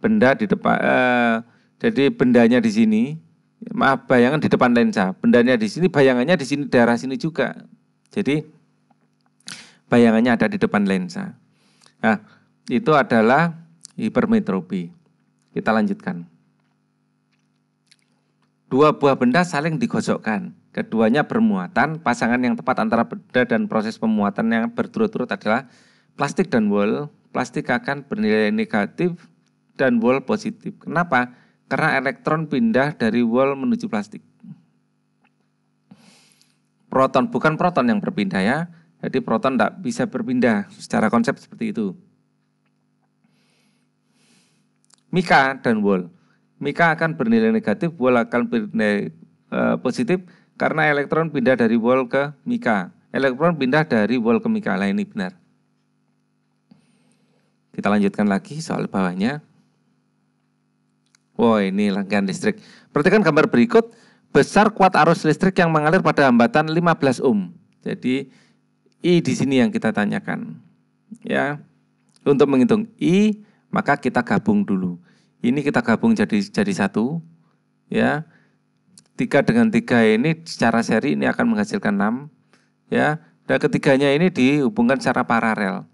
Benda di depan, eh, jadi bendanya di sini, maaf bayangan di depan lensa. Bendanya di sini, bayangannya di sini, daerah sini juga. Jadi bayangannya ada di depan lensa. Nah, itu adalah hipermetropi. Kita lanjutkan. Dua buah benda saling digosokkan. Keduanya bermuatan, pasangan yang tepat antara benda dan proses pemuatan yang berturut-turut adalah plastik dan wall. Plastik akan bernilai negatif dan wall positif. Kenapa? Karena elektron pindah dari wall menuju plastik. Proton, bukan proton yang berpindah ya jadi proton tidak bisa berpindah secara konsep seperti itu. Mika dan wall. Mika akan bernilai negatif, wall akan bernilai e, positif karena elektron pindah dari wall ke mika. Elektron pindah dari wall ke mika. Lah ini benar. Kita lanjutkan lagi soal bawahnya. Wow, ini langgan listrik. Perhatikan gambar berikut, besar kuat arus listrik yang mengalir pada hambatan 15 ohm. Jadi I di sini yang kita tanyakan. Ya. Untuk menghitung I, maka kita gabung dulu. Ini kita gabung jadi jadi satu. Ya. 3 dengan 3 ini secara seri ini akan menghasilkan 6. Ya. Dan ketiganya ini dihubungkan secara paralel.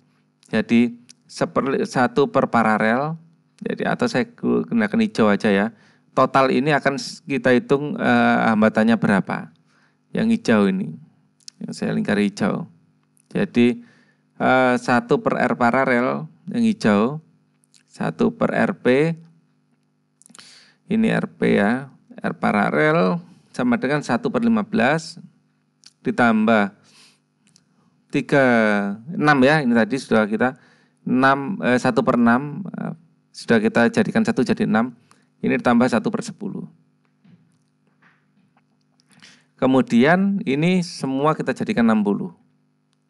Jadi seper, satu per paralel, jadi atau saya gunakan hijau aja ya. Total ini akan kita hitung eh, hambatannya berapa. Yang hijau ini, yang saya lingkari hijau. Jadi eh, satu per R paralel yang hijau, satu per RP, ini RP ya, R paralel sama dengan 1 per 15 ditambah 3, 6 ya, ini tadi sudah kita 6, eh, 1 per 6 eh, sudah kita jadikan 1 jadi 6, ini ditambah 1 per 10. Kemudian ini semua kita jadikan 60.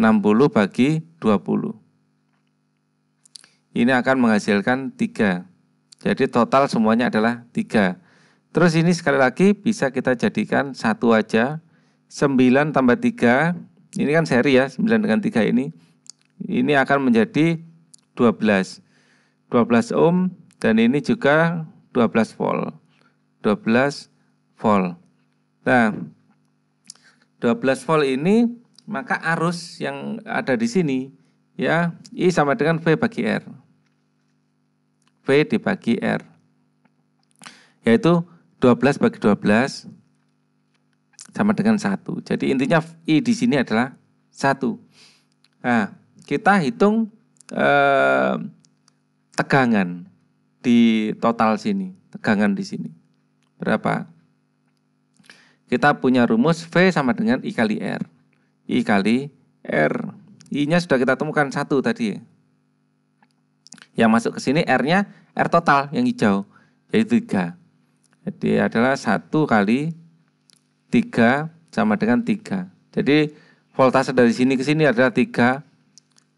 60 bagi 20. Ini akan menghasilkan 3. Jadi total semuanya adalah 3. Terus ini sekali lagi bisa kita jadikan satu aja. 9 tambah 3, ini kan seri ya, 9 dengan 3 ini. Ini akan menjadi 12. 12 ohm dan ini juga 12 volt. 12 volt. Nah, 12 volt ini maka arus yang ada di sini ya I sama dengan V bagi R. V dibagi R. Yaitu 12 bagi 12 sama dengan 1 Jadi intinya I di sini adalah 1 Nah, kita hitung eh, tegangan di total sini, tegangan di sini. Berapa? Kita punya rumus V sama dengan I kali R. I kali R. I-nya sudah kita temukan satu tadi. Yang masuk ke sini R-nya R total yang hijau, yaitu 3. Jadi adalah 1 kali 3 sama dengan 3. Jadi voltase dari sini ke sini adalah 3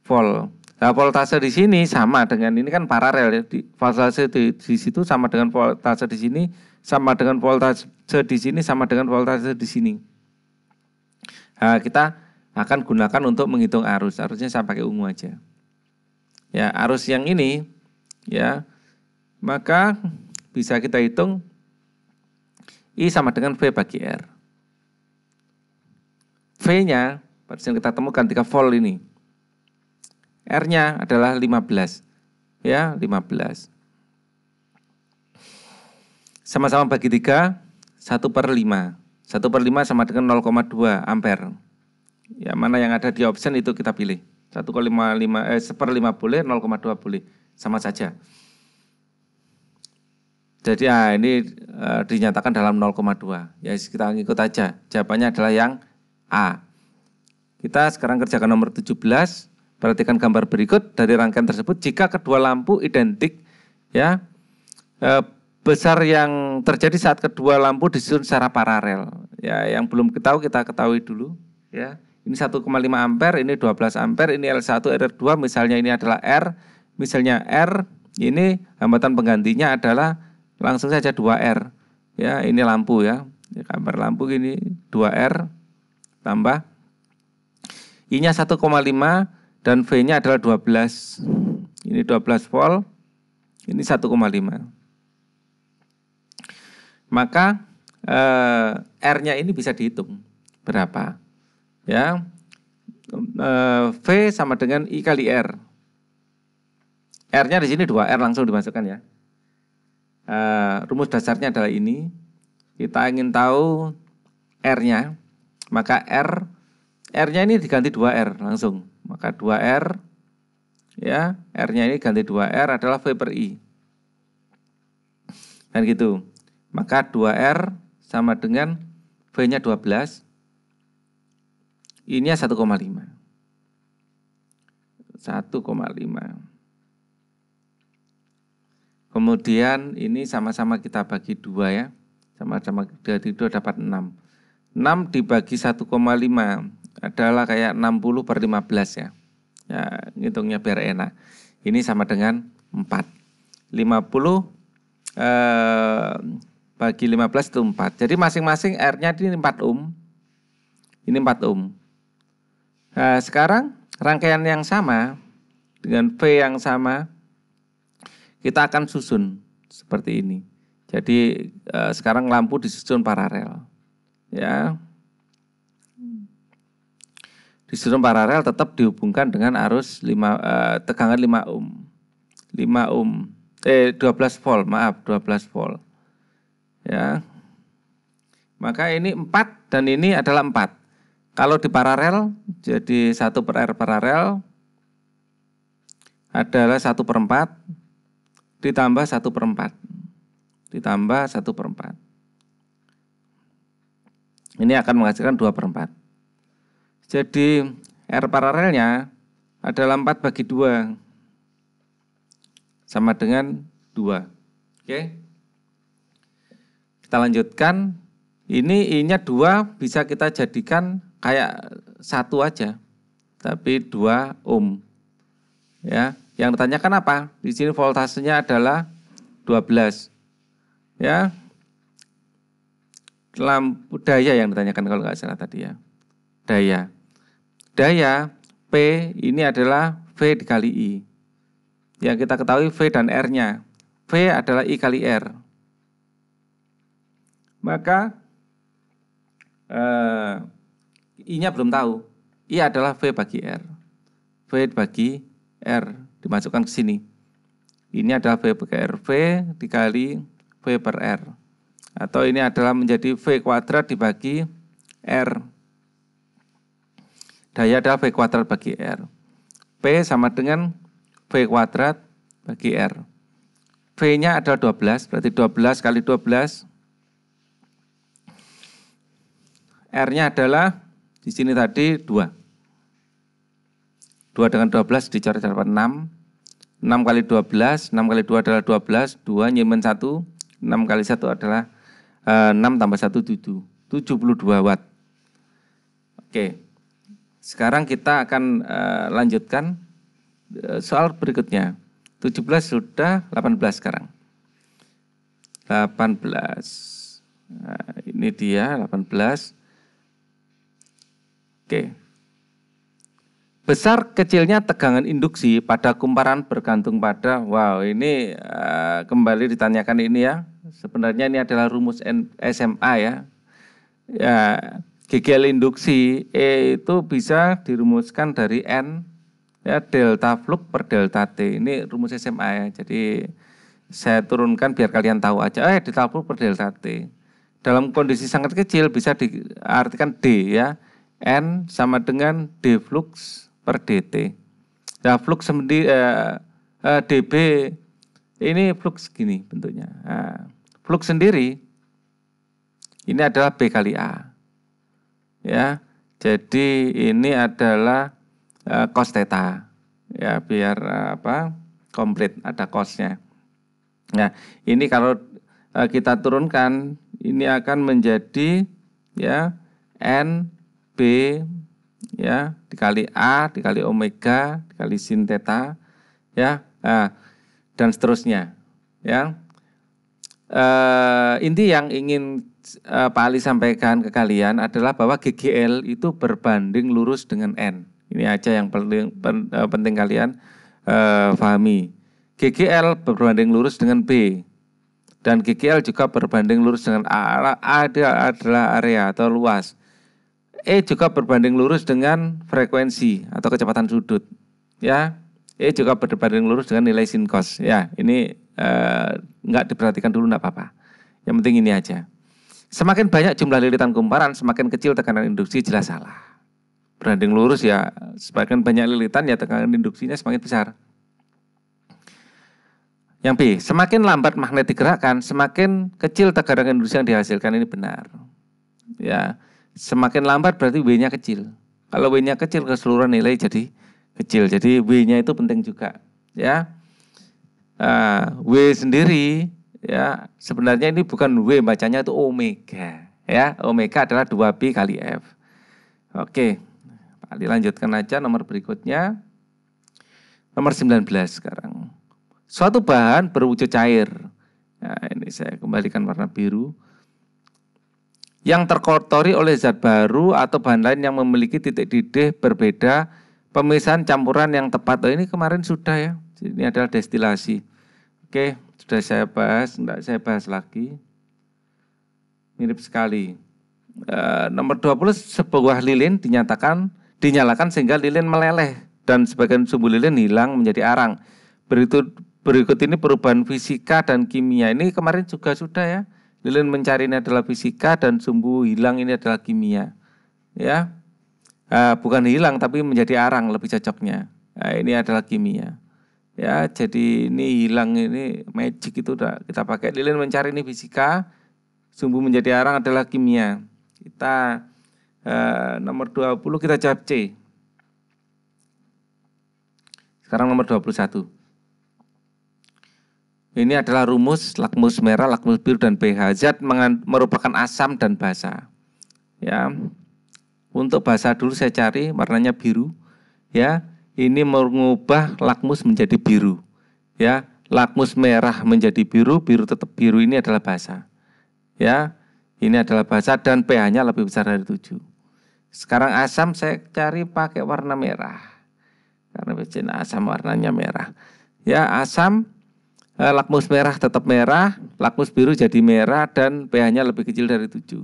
volt. Nah, voltase di sini sama dengan ini kan paralel ya. Di, voltase di, di situ sama dengan voltase di sini, sama dengan voltase di sini, sama dengan voltase di sini. Nah, kita akan gunakan untuk menghitung arus. Arusnya saya pakai ungu aja. Ya, arus yang ini ya. Maka bisa kita hitung I sama dengan V bagi R. V-nya persen kita temukan 3 volt ini. R-nya adalah 15. Ya, 15. Sama-sama bagi 3, 1 per 5. 1 per 5 sama dengan 0,2 ampere. Ya, mana yang ada di option itu kita pilih. 1 per 5, 5, eh, 1 per 5 boleh, 0,2 boleh. Sama saja. Jadi ah, ini e, dinyatakan dalam 0,2. Ya kita ngikut aja. Jawabannya adalah yang A. Kita sekarang kerjakan nomor 17. Perhatikan gambar berikut dari rangkaian tersebut. Jika kedua lampu identik, ya e, besar yang terjadi saat kedua lampu disusun secara paralel. Ya, yang belum kita tahu kita ketahui dulu, ya. Ini 1,5 ampere, ini 12 ampere, ini L1, R2, misalnya ini adalah R, misalnya R, ini hambatan penggantinya adalah langsung saja 2R. Ya, ini lampu ya. Gambar lampu ini 2R tambah I-nya 1,5 dan V-nya adalah 12. Ini 12 volt, ini maka e, R-nya ini bisa dihitung berapa. Ya. e, v sama dengan I kali R. R-nya di sini 2R langsung dimasukkan ya. E, rumus dasarnya adalah ini. Kita ingin tahu R-nya, maka R R-nya ini diganti 2R langsung. Maka 2R ya, R-nya ini ganti 2R adalah V per I. Dan gitu. Maka 2R sama dengan V-nya 12. Ini 1,5. 1,5. Kemudian ini sama-sama kita bagi 2 ya. Sama-sama dari dua dapat 6. 6 dibagi 1,5 adalah kayak 60 per 15 ya. Ya, ngitungnya biar enak. Ini sama dengan 4. 50 eh, bagi 15 itu 4. Jadi masing-masing R-nya ini 4 ohm. Ini 4 ohm. Nah, sekarang rangkaian yang sama dengan V yang sama kita akan susun seperti ini. Jadi eh, sekarang lampu disusun paralel. Ya. Disusun paralel tetap dihubungkan dengan arus 5 eh, tegangan 5 ohm. 5 ohm. Eh 12 volt, maaf, 12 volt. Ya. Maka ini empat dan ini adalah empat. Kalau di paralel jadi satu per R paralel adalah satu per 4 ditambah satu per 4. Ditambah satu per 4. Ini akan menghasilkan dua per 4. Jadi R paralelnya adalah 4 bagi 2. Sama dengan 2. Oke. Okay? Kita lanjutkan. Ini I-nya dua bisa kita jadikan kayak satu aja. Tapi dua ohm. Ya, yang ditanyakan apa? Di sini voltasenya adalah 12. Ya. Lampu daya yang ditanyakan kalau nggak salah tadi ya. Daya. Daya P ini adalah V dikali I. Yang kita ketahui V dan R-nya. V adalah I kali R maka eh, I-nya belum tahu. I adalah V bagi R. V bagi R dimasukkan ke sini. Ini adalah V bagi R. V dikali V per R. Atau ini adalah menjadi V kuadrat dibagi R. Daya adalah V kuadrat bagi R. P sama dengan V kuadrat bagi R. V-nya adalah 12, berarti 12 kali 12 R-nya adalah di sini tadi 2. 2 dengan 12 dicari dapat 6. 6 kali 12, 6 kali 2 adalah 12, 2 nyimpen 1, 6 kali 1 adalah 6 eh, tambah 1, 7, 72 Watt. Oke, sekarang kita akan eh, lanjutkan eh, soal berikutnya. 17 sudah, 18 sekarang. 18, nah, ini dia 18. Oke. Besar kecilnya tegangan induksi pada kumparan bergantung pada, wow ini uh, kembali ditanyakan ini ya, sebenarnya ini adalah rumus SMA ya. ya GGL induksi E itu bisa dirumuskan dari N ya delta flux per delta T. Ini rumus SMA ya. Jadi saya turunkan biar kalian tahu aja. Eh delta flux per delta T. Dalam kondisi sangat kecil bisa diartikan D ya. N sama dengan D flux per DT. Nah, flux sendiri, eh, eh, DB ini flux gini bentuknya. Nah, flux sendiri ini adalah B kali A. Ya, jadi ini adalah eh, cos theta. Ya, biar eh, apa? komplit ada cosnya. Nah, ini kalau eh, kita turunkan ini akan menjadi ya N B ya dikali A dikali omega dikali sin theta ya nah, dan seterusnya ya eh, inti yang ingin eh, Pak Ali sampaikan ke kalian adalah bahwa GGL itu berbanding lurus dengan N ini aja yang penting, eh, penting kalian eh, pahami GGL berbanding lurus dengan B dan GGL juga berbanding lurus dengan A A adalah area atau luas E juga berbanding lurus dengan frekuensi atau kecepatan sudut. Ya, E juga berbanding lurus dengan nilai sin cos. Ya, ini nggak eh, nggak diperhatikan dulu nggak apa-apa. Yang penting ini aja. Semakin banyak jumlah lilitan kumparan, semakin kecil tekanan induksi jelas salah. Berbanding lurus ya, semakin banyak lilitan ya tekanan induksinya semakin besar. Yang B, semakin lambat magnet digerakkan, semakin kecil tekanan induksi yang dihasilkan ini benar. Ya, Semakin lambat berarti W-nya kecil. Kalau W-nya kecil keseluruhan nilai jadi kecil. Jadi W-nya itu penting juga, ya. Uh, w sendiri ya sebenarnya ini bukan W bacanya itu omega ya omega adalah 2 pi kali f oke Pak Ali lanjutkan aja nomor berikutnya nomor 19 sekarang suatu bahan berwujud cair nah, ini saya kembalikan warna biru yang terkotori oleh zat baru atau bahan lain yang memiliki titik didih berbeda pemisahan campuran yang tepat oh, ini kemarin sudah ya ini adalah destilasi oke sudah saya bahas tidak saya bahas lagi mirip sekali e, nomor 20 sebuah lilin dinyatakan dinyalakan sehingga lilin meleleh dan sebagian sumbu lilin hilang menjadi arang berikut berikut ini perubahan fisika dan kimia ini kemarin juga sudah ya lilin mencari ini adalah fisika dan sumbu hilang ini adalah kimia. Ya, uh, bukan hilang tapi menjadi arang lebih cocoknya. ini adalah kimia. Ya, jadi ini hilang ini magic itu udah kita pakai lilin mencari ini fisika, sumbu menjadi arang adalah kimia. Kita uh, nomor 20 kita jawab C. Sekarang nomor 21. Ini adalah rumus lakmus merah, lakmus biru dan pH. Zat merupakan asam dan basa. Ya. Untuk basa dulu saya cari warnanya biru. Ya, ini mengubah lakmus menjadi biru. Ya, lakmus merah menjadi biru, biru tetap biru ini adalah basa. Ya, ini adalah basa dan pH-nya lebih besar dari 7. Sekarang asam saya cari pakai warna merah. Karena biasanya asam warnanya merah. Ya, asam Eh, lakmus merah tetap merah, lakmus biru jadi merah dan pH-nya lebih kecil dari 7.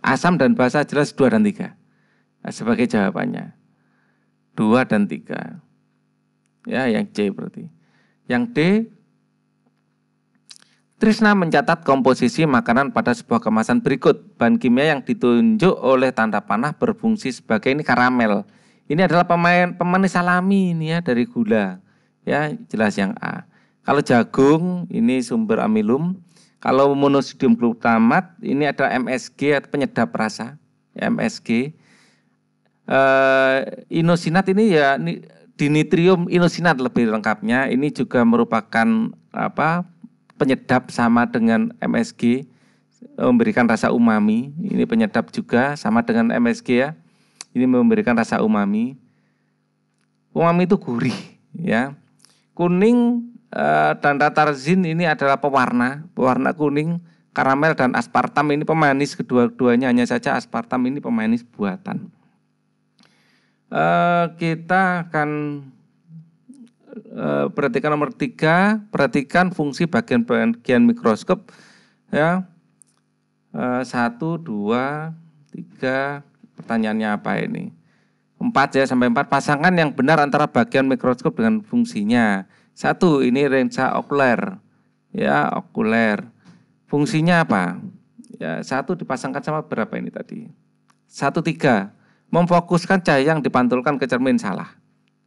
Asam dan basa jelas 2 dan 3 nah, sebagai jawabannya. 2 dan 3. Ya, yang C berarti. Yang D Trisna mencatat komposisi makanan pada sebuah kemasan berikut. Bahan kimia yang ditunjuk oleh tanda panah berfungsi sebagai ini karamel. Ini adalah pemain pemanis alami ini ya dari gula ya jelas yang A. Kalau jagung ini sumber amilum, kalau monosodium glutamat ini ada MSG atau penyedap rasa, MSG. Eh, inosinat ini ya ini, dinitrium inosinat lebih lengkapnya ini juga merupakan apa penyedap sama dengan MSG memberikan rasa umami. Ini penyedap juga sama dengan MSG ya. Ini memberikan rasa umami. Umami itu gurih ya kuning eh, dan dan zin ini adalah pewarna, pewarna kuning, karamel dan aspartam ini pemanis kedua-duanya hanya saja aspartam ini pemanis buatan. Eh, kita akan eh, perhatikan nomor tiga, perhatikan fungsi bagian-bagian mikroskop ya satu dua tiga pertanyaannya apa ini? 4 ya sampai 4 pasangan yang benar antara bagian mikroskop dengan fungsinya. Satu, ini lensa okuler. Ya, okuler. Fungsinya apa? Ya, satu dipasangkan sama berapa ini tadi? Satu tiga, memfokuskan cahaya yang dipantulkan ke cermin salah.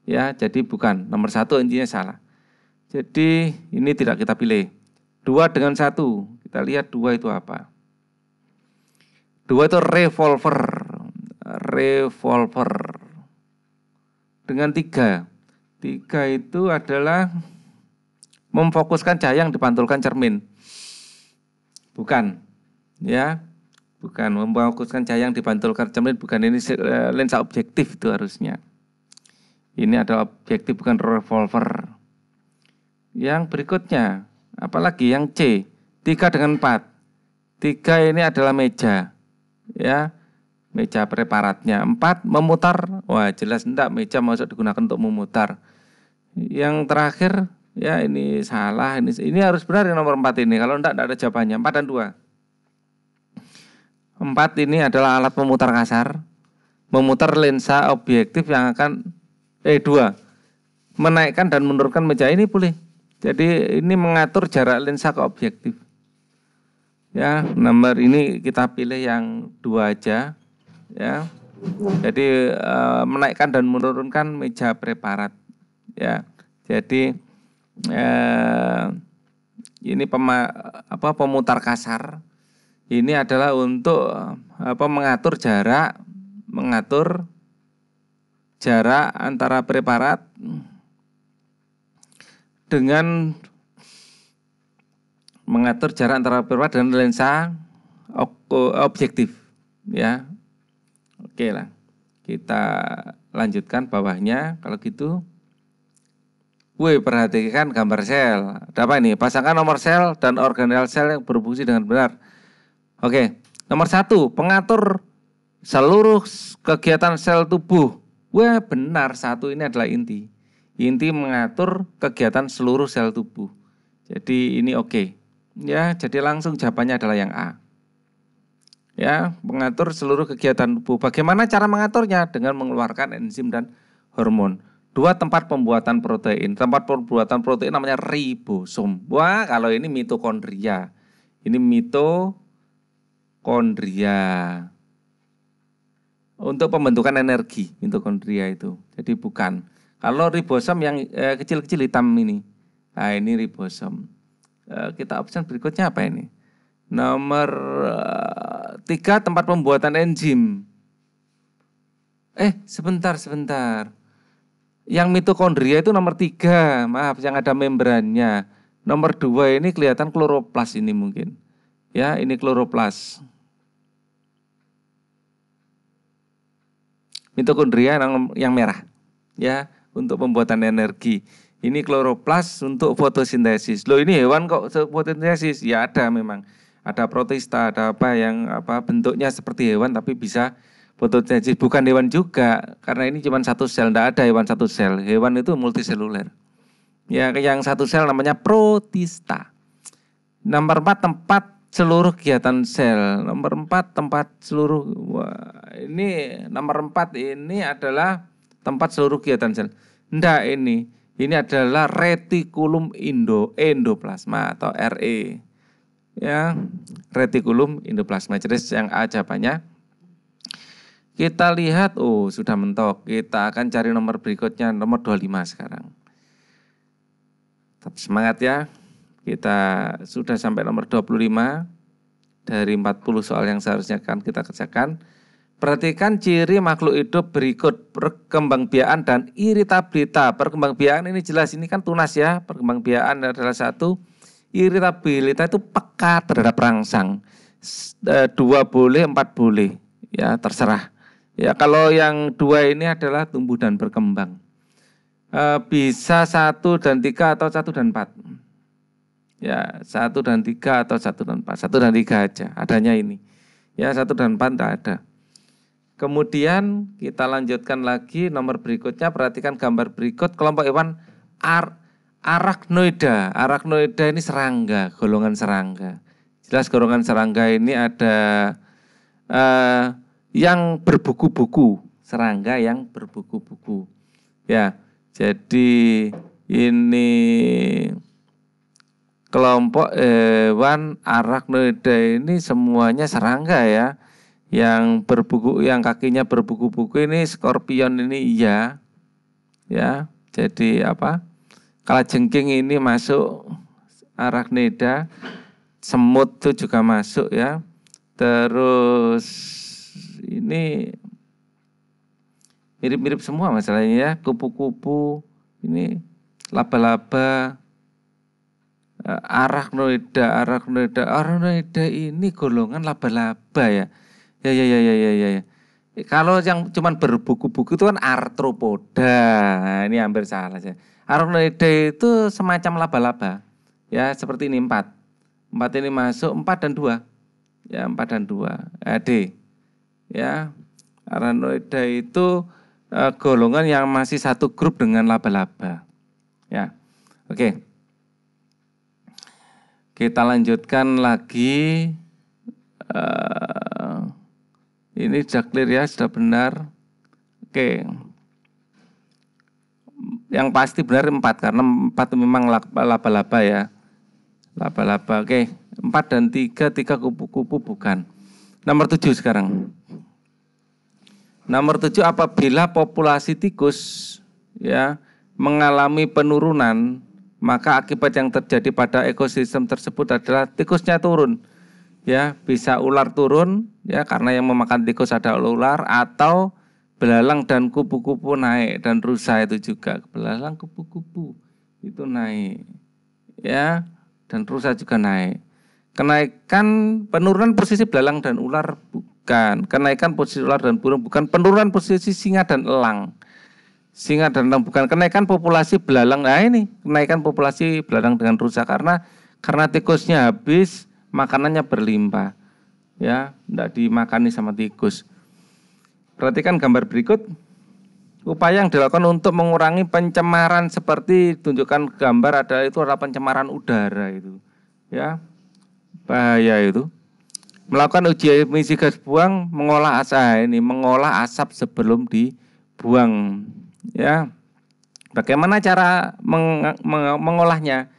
Ya, jadi bukan nomor satu intinya salah. Jadi ini tidak kita pilih. Dua dengan satu, kita lihat dua itu apa. Dua itu revolver, revolver dengan tiga. Tiga itu adalah memfokuskan cahaya yang dipantulkan cermin. Bukan, ya, bukan memfokuskan cahaya yang dipantulkan cermin. Bukan ini eh, lensa objektif itu harusnya. Ini adalah objektif bukan revolver. Yang berikutnya, apalagi yang C, tiga dengan empat. Tiga ini adalah meja, ya meja preparatnya. Empat, memutar. Wah, jelas enggak meja masuk digunakan untuk memutar. Yang terakhir, ya ini salah, ini ini harus benar yang nomor empat ini. Kalau enggak, enggak ada jawabannya. Empat dan dua. Empat ini adalah alat pemutar kasar. Memutar lensa objektif yang akan, eh dua, menaikkan dan menurunkan meja ini boleh. Jadi ini mengatur jarak lensa ke objektif. Ya, nomor ini kita pilih yang dua aja ya. Jadi e, menaikkan dan menurunkan meja preparat ya. Jadi e, ini pema, apa pemutar kasar ini adalah untuk apa mengatur jarak mengatur jarak antara preparat dengan mengatur jarak antara preparat dan lensa objektif ya Oke lah, kita lanjutkan bawahnya. Kalau gitu, woi perhatikan gambar sel. Ada apa ini? Pasangkan nomor sel dan organel sel yang berfungsi dengan benar. Oke, nomor satu, pengatur seluruh kegiatan sel tubuh. Wah benar, satu ini adalah inti. Inti mengatur kegiatan seluruh sel tubuh. Jadi ini oke. Okay. Ya, jadi langsung jawabannya adalah yang A ya mengatur seluruh kegiatan tubuh. Bagaimana cara mengaturnya dengan mengeluarkan enzim dan hormon. Dua tempat pembuatan protein. Tempat pembuatan protein namanya ribosom. Wah, kalau ini mitokondria. Ini mitokondria. Untuk pembentukan energi mitokondria itu. Jadi bukan. Kalau ribosom yang eh, kecil-kecil eh, hitam ini. Nah, ini ribosom. Eh, kita option berikutnya apa ini? Nomor eh, tiga tempat pembuatan enzim. Eh, sebentar, sebentar. Yang mitokondria itu nomor tiga, maaf, yang ada membrannya. Nomor dua ini kelihatan kloroplas ini mungkin. Ya, ini kloroplas. Mitokondria yang, yang merah. Ya, untuk pembuatan energi. Ini kloroplas untuk fotosintesis. Loh ini hewan kok fotosintesis? Ya ada memang ada protista, ada apa yang apa bentuknya seperti hewan tapi bisa fotogenesis bukan hewan juga karena ini cuma satu sel, tidak ada hewan satu sel. Hewan itu multiseluler. Ya yang satu sel namanya protista. Nomor empat tempat seluruh kegiatan sel. Nomor empat tempat seluruh wah, ini nomor empat ini adalah tempat seluruh kegiatan sel. Ndak ini ini adalah retikulum indo endoplasma atau RE ya retikulum endoplasma jenis yang A jawabannya. Kita lihat, oh sudah mentok. Kita akan cari nomor berikutnya, nomor 25 sekarang. Tetap semangat ya. Kita sudah sampai nomor 25 dari 40 soal yang seharusnya akan kita kerjakan. Perhatikan ciri makhluk hidup berikut perkembangbiakan dan iritabilitas. Perkembangbiakan ini jelas ini kan tunas ya. Perkembangbiakan adalah satu iritabilitas itu peka terhadap rangsang. E, dua boleh, empat boleh, ya terserah. Ya kalau yang dua ini adalah tumbuh dan berkembang. E, bisa satu dan tiga atau satu dan empat. Ya satu dan tiga atau satu dan empat, satu dan tiga aja adanya ini. Ya satu dan empat tidak ada. Kemudian kita lanjutkan lagi nomor berikutnya perhatikan gambar berikut kelompok hewan Arachnoida. Arachnoida ini serangga, golongan serangga. Jelas golongan serangga ini ada uh, yang berbuku-buku, serangga yang berbuku-buku. Ya, jadi ini kelompok hewan arachnoida ini semuanya serangga ya. Yang berbuku, yang kakinya berbuku-buku ini skorpion ini iya. Ya, jadi apa? Kalau jengking ini masuk, arachnida, semut itu juga masuk ya. Terus ini mirip-mirip semua masalahnya ya, kupu-kupu, ini laba-laba, eh, arachnoida, arachnoida, arachnoida ini golongan laba-laba ya. ya. Ya ya ya ya ya ya. Kalau yang cuman berbuku-buku itu kan artropoda. Nah, ini hampir salah saya. Aronidae itu semacam laba-laba. Ya, seperti ini empat. Empat ini masuk, empat dan dua. Ya, empat dan dua. Eh, D. Ya, Aronidae itu eh, golongan yang masih satu grup dengan laba-laba. Ya, oke. Kita lanjutkan lagi. Eh, ini sudah ya, sudah benar. Oke. Okay. Yang pasti benar empat karena empat memang laba-laba ya. Laba-laba. Oke, empat dan tiga, tiga kupu-kupu bukan. Nomor tujuh sekarang. Nomor tujuh apabila populasi tikus ya mengalami penurunan maka akibat yang terjadi pada ekosistem tersebut adalah tikusnya turun ya bisa ular turun ya karena yang memakan tikus ada ular atau belalang dan kupu-kupu naik dan rusa itu juga belalang kupu-kupu itu naik ya dan rusa juga naik kenaikan penurunan posisi belalang dan ular bukan kenaikan posisi ular dan burung bukan penurunan posisi singa dan elang singa dan elang bukan kenaikan populasi belalang nah ini kenaikan populasi belalang dengan rusa karena karena tikusnya habis makanannya berlimpah ya tidak dimakani sama tikus Perhatikan gambar berikut. Upaya yang dilakukan untuk mengurangi pencemaran seperti tunjukkan gambar adalah itu adalah pencemaran udara itu. Ya. Bahaya itu. Melakukan uji emisi gas buang mengolah asap ah, ini, mengolah asap sebelum dibuang. Ya. Bagaimana cara meng, meng, mengolahnya?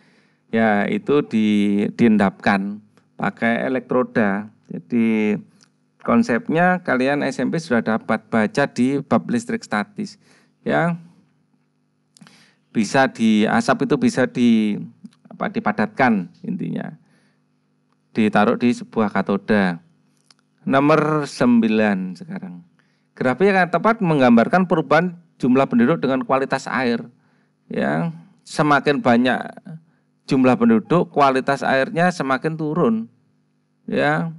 Ya, itu di, diendapkan pakai elektroda. Jadi Konsepnya kalian SMP sudah dapat baca di bab listrik statis. Ya. Bisa di asap itu bisa di apa dipadatkan intinya. Ditaruh di sebuah katoda. Nomor 9 sekarang. Grafik yang tepat menggambarkan perubahan jumlah penduduk dengan kualitas air. Ya, semakin banyak jumlah penduduk, kualitas airnya semakin turun. Ya,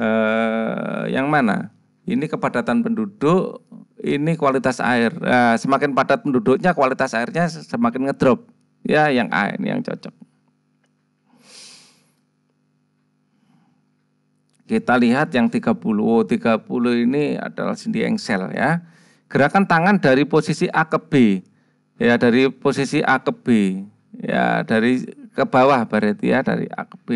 eh, yang mana? Ini kepadatan penduduk, ini kualitas air. Eh, semakin padat penduduknya, kualitas airnya semakin ngedrop. Ya, yang A ini yang cocok. Kita lihat yang 30. Oh, 30 ini adalah sendi engsel ya. Gerakan tangan dari posisi A ke B. Ya, dari posisi A ke B. Ya, dari ke bawah berarti ya, dari A ke B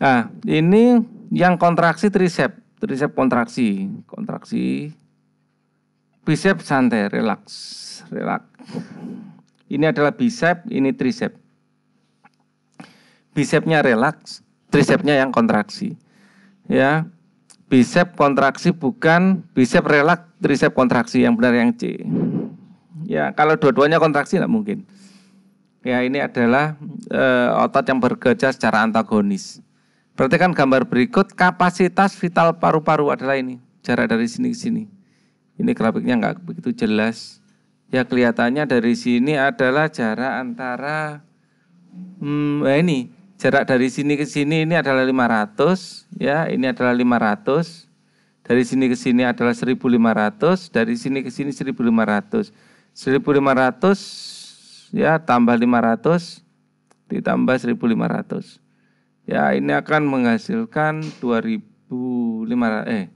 Nah, ini yang kontraksi trisep trisep kontraksi, kontraksi bicep santai, relax, relax. Ini adalah bicep, ini trisep Bicepnya relax, trisepnya yang kontraksi. Ya. Bicep kontraksi bukan bicep relax, trisep kontraksi yang benar yang C. Ya, kalau dua-duanya kontraksi enggak mungkin. Ya, ini adalah e, otot yang bergerak secara antagonis. Perhatikan gambar berikut, kapasitas vital paru-paru adalah ini, jarak dari sini ke sini. Ini grafiknya nggak begitu jelas. Ya kelihatannya dari sini adalah jarak antara, hmm, eh, ini, jarak dari sini ke sini ini adalah 500, ya ini adalah 500, dari sini ke sini adalah 1500, dari sini ke sini 1500. 1500 ya tambah 500 ditambah 1500. Ya, ini akan menghasilkan 2500 eh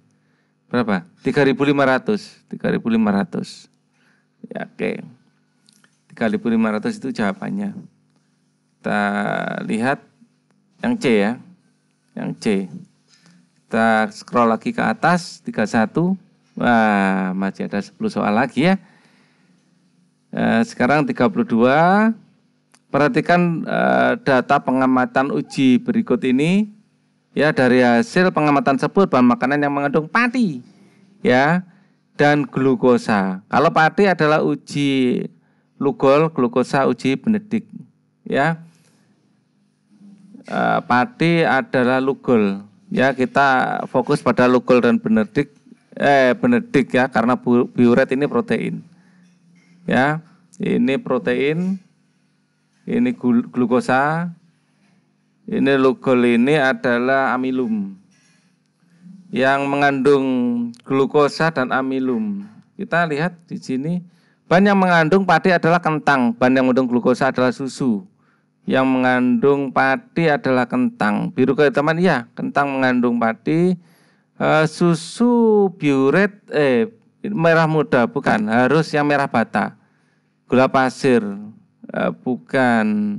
berapa? 3500, 3500. Ya, oke. Okay. 3500 itu jawabannya. Kita lihat yang C ya. Yang C. Kita scroll lagi ke atas 31. Wah, masih ada 10 soal lagi ya. Eh, sekarang 32 Perhatikan uh, data pengamatan uji berikut ini ya dari hasil pengamatan sebut bahan makanan yang mengandung pati ya dan glukosa. Kalau pati adalah uji lugol, glukosa uji benedik ya. Uh, pati adalah lugol ya kita fokus pada lugol dan benedik eh benedik ya karena biuret ini protein ya ini protein ini glukosa, ini lugol ini adalah amilum yang mengandung glukosa dan amilum. Kita lihat di sini ban yang mengandung padi adalah kentang, ban yang mengandung glukosa adalah susu. Yang mengandung padi adalah kentang. Biru teman, ya, kentang mengandung padi, uh, susu biuret eh merah muda bukan, harus yang merah bata. Gula pasir uh, bukan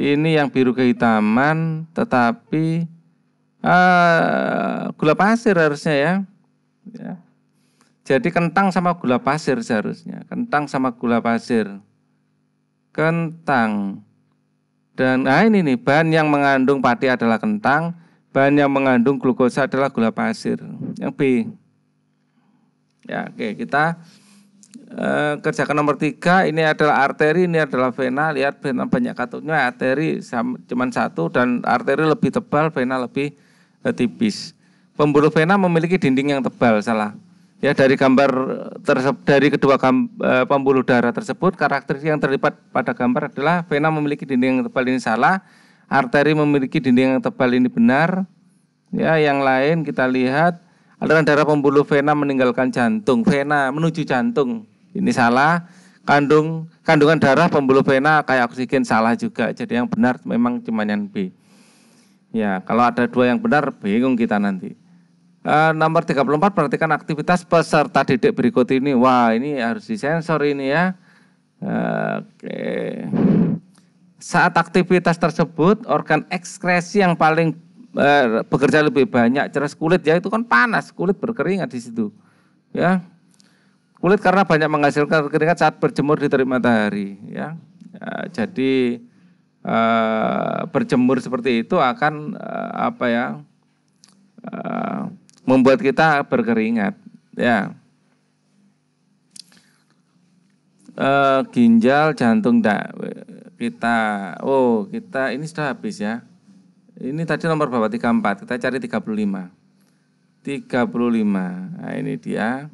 ini yang biru kehitaman tetapi uh, gula pasir harusnya ya. ya. Jadi kentang sama gula pasir seharusnya. Kentang sama gula pasir. Kentang. Dan nah ini nih bahan yang mengandung pati adalah kentang, bahan yang mengandung glukosa adalah gula pasir. Yang B. Ya, oke, kita Eh, kerjakan nomor tiga ini adalah arteri ini adalah vena lihat vena banyak katupnya. arteri cuma satu dan arteri lebih tebal vena lebih eh, tipis pembuluh vena memiliki dinding yang tebal salah ya dari gambar eh, tersebut dari kedua gambar, eh, pembuluh darah tersebut karakter yang terlibat pada gambar adalah vena memiliki dinding yang tebal ini salah arteri memiliki dinding yang tebal ini benar ya yang lain kita lihat aliran darah pembuluh vena meninggalkan jantung vena menuju jantung ini salah kandung kandungan darah pembuluh vena kayak oksigen salah juga jadi yang benar memang cuma yang B ya kalau ada dua yang benar bingung kita nanti Uh, nomor 34 perhatikan aktivitas peserta didik berikut ini. Wah, ini harus disensor ini ya. Uh, Oke. Saat aktivitas tersebut, organ ekskresi yang paling uh, bekerja lebih banyak, ceres kulit ya itu kan panas, kulit berkeringat di situ. Ya. Kulit karena banyak menghasilkan keringat saat berjemur di terik matahari. Ya. ya jadi eh, berjemur seperti itu akan eh, apa ya eh, membuat kita berkeringat. Ya. ginjal, jantung, dak kita, oh kita ini sudah habis ya. Ini tadi nomor berapa 34, kita cari 35. 35, nah ini dia.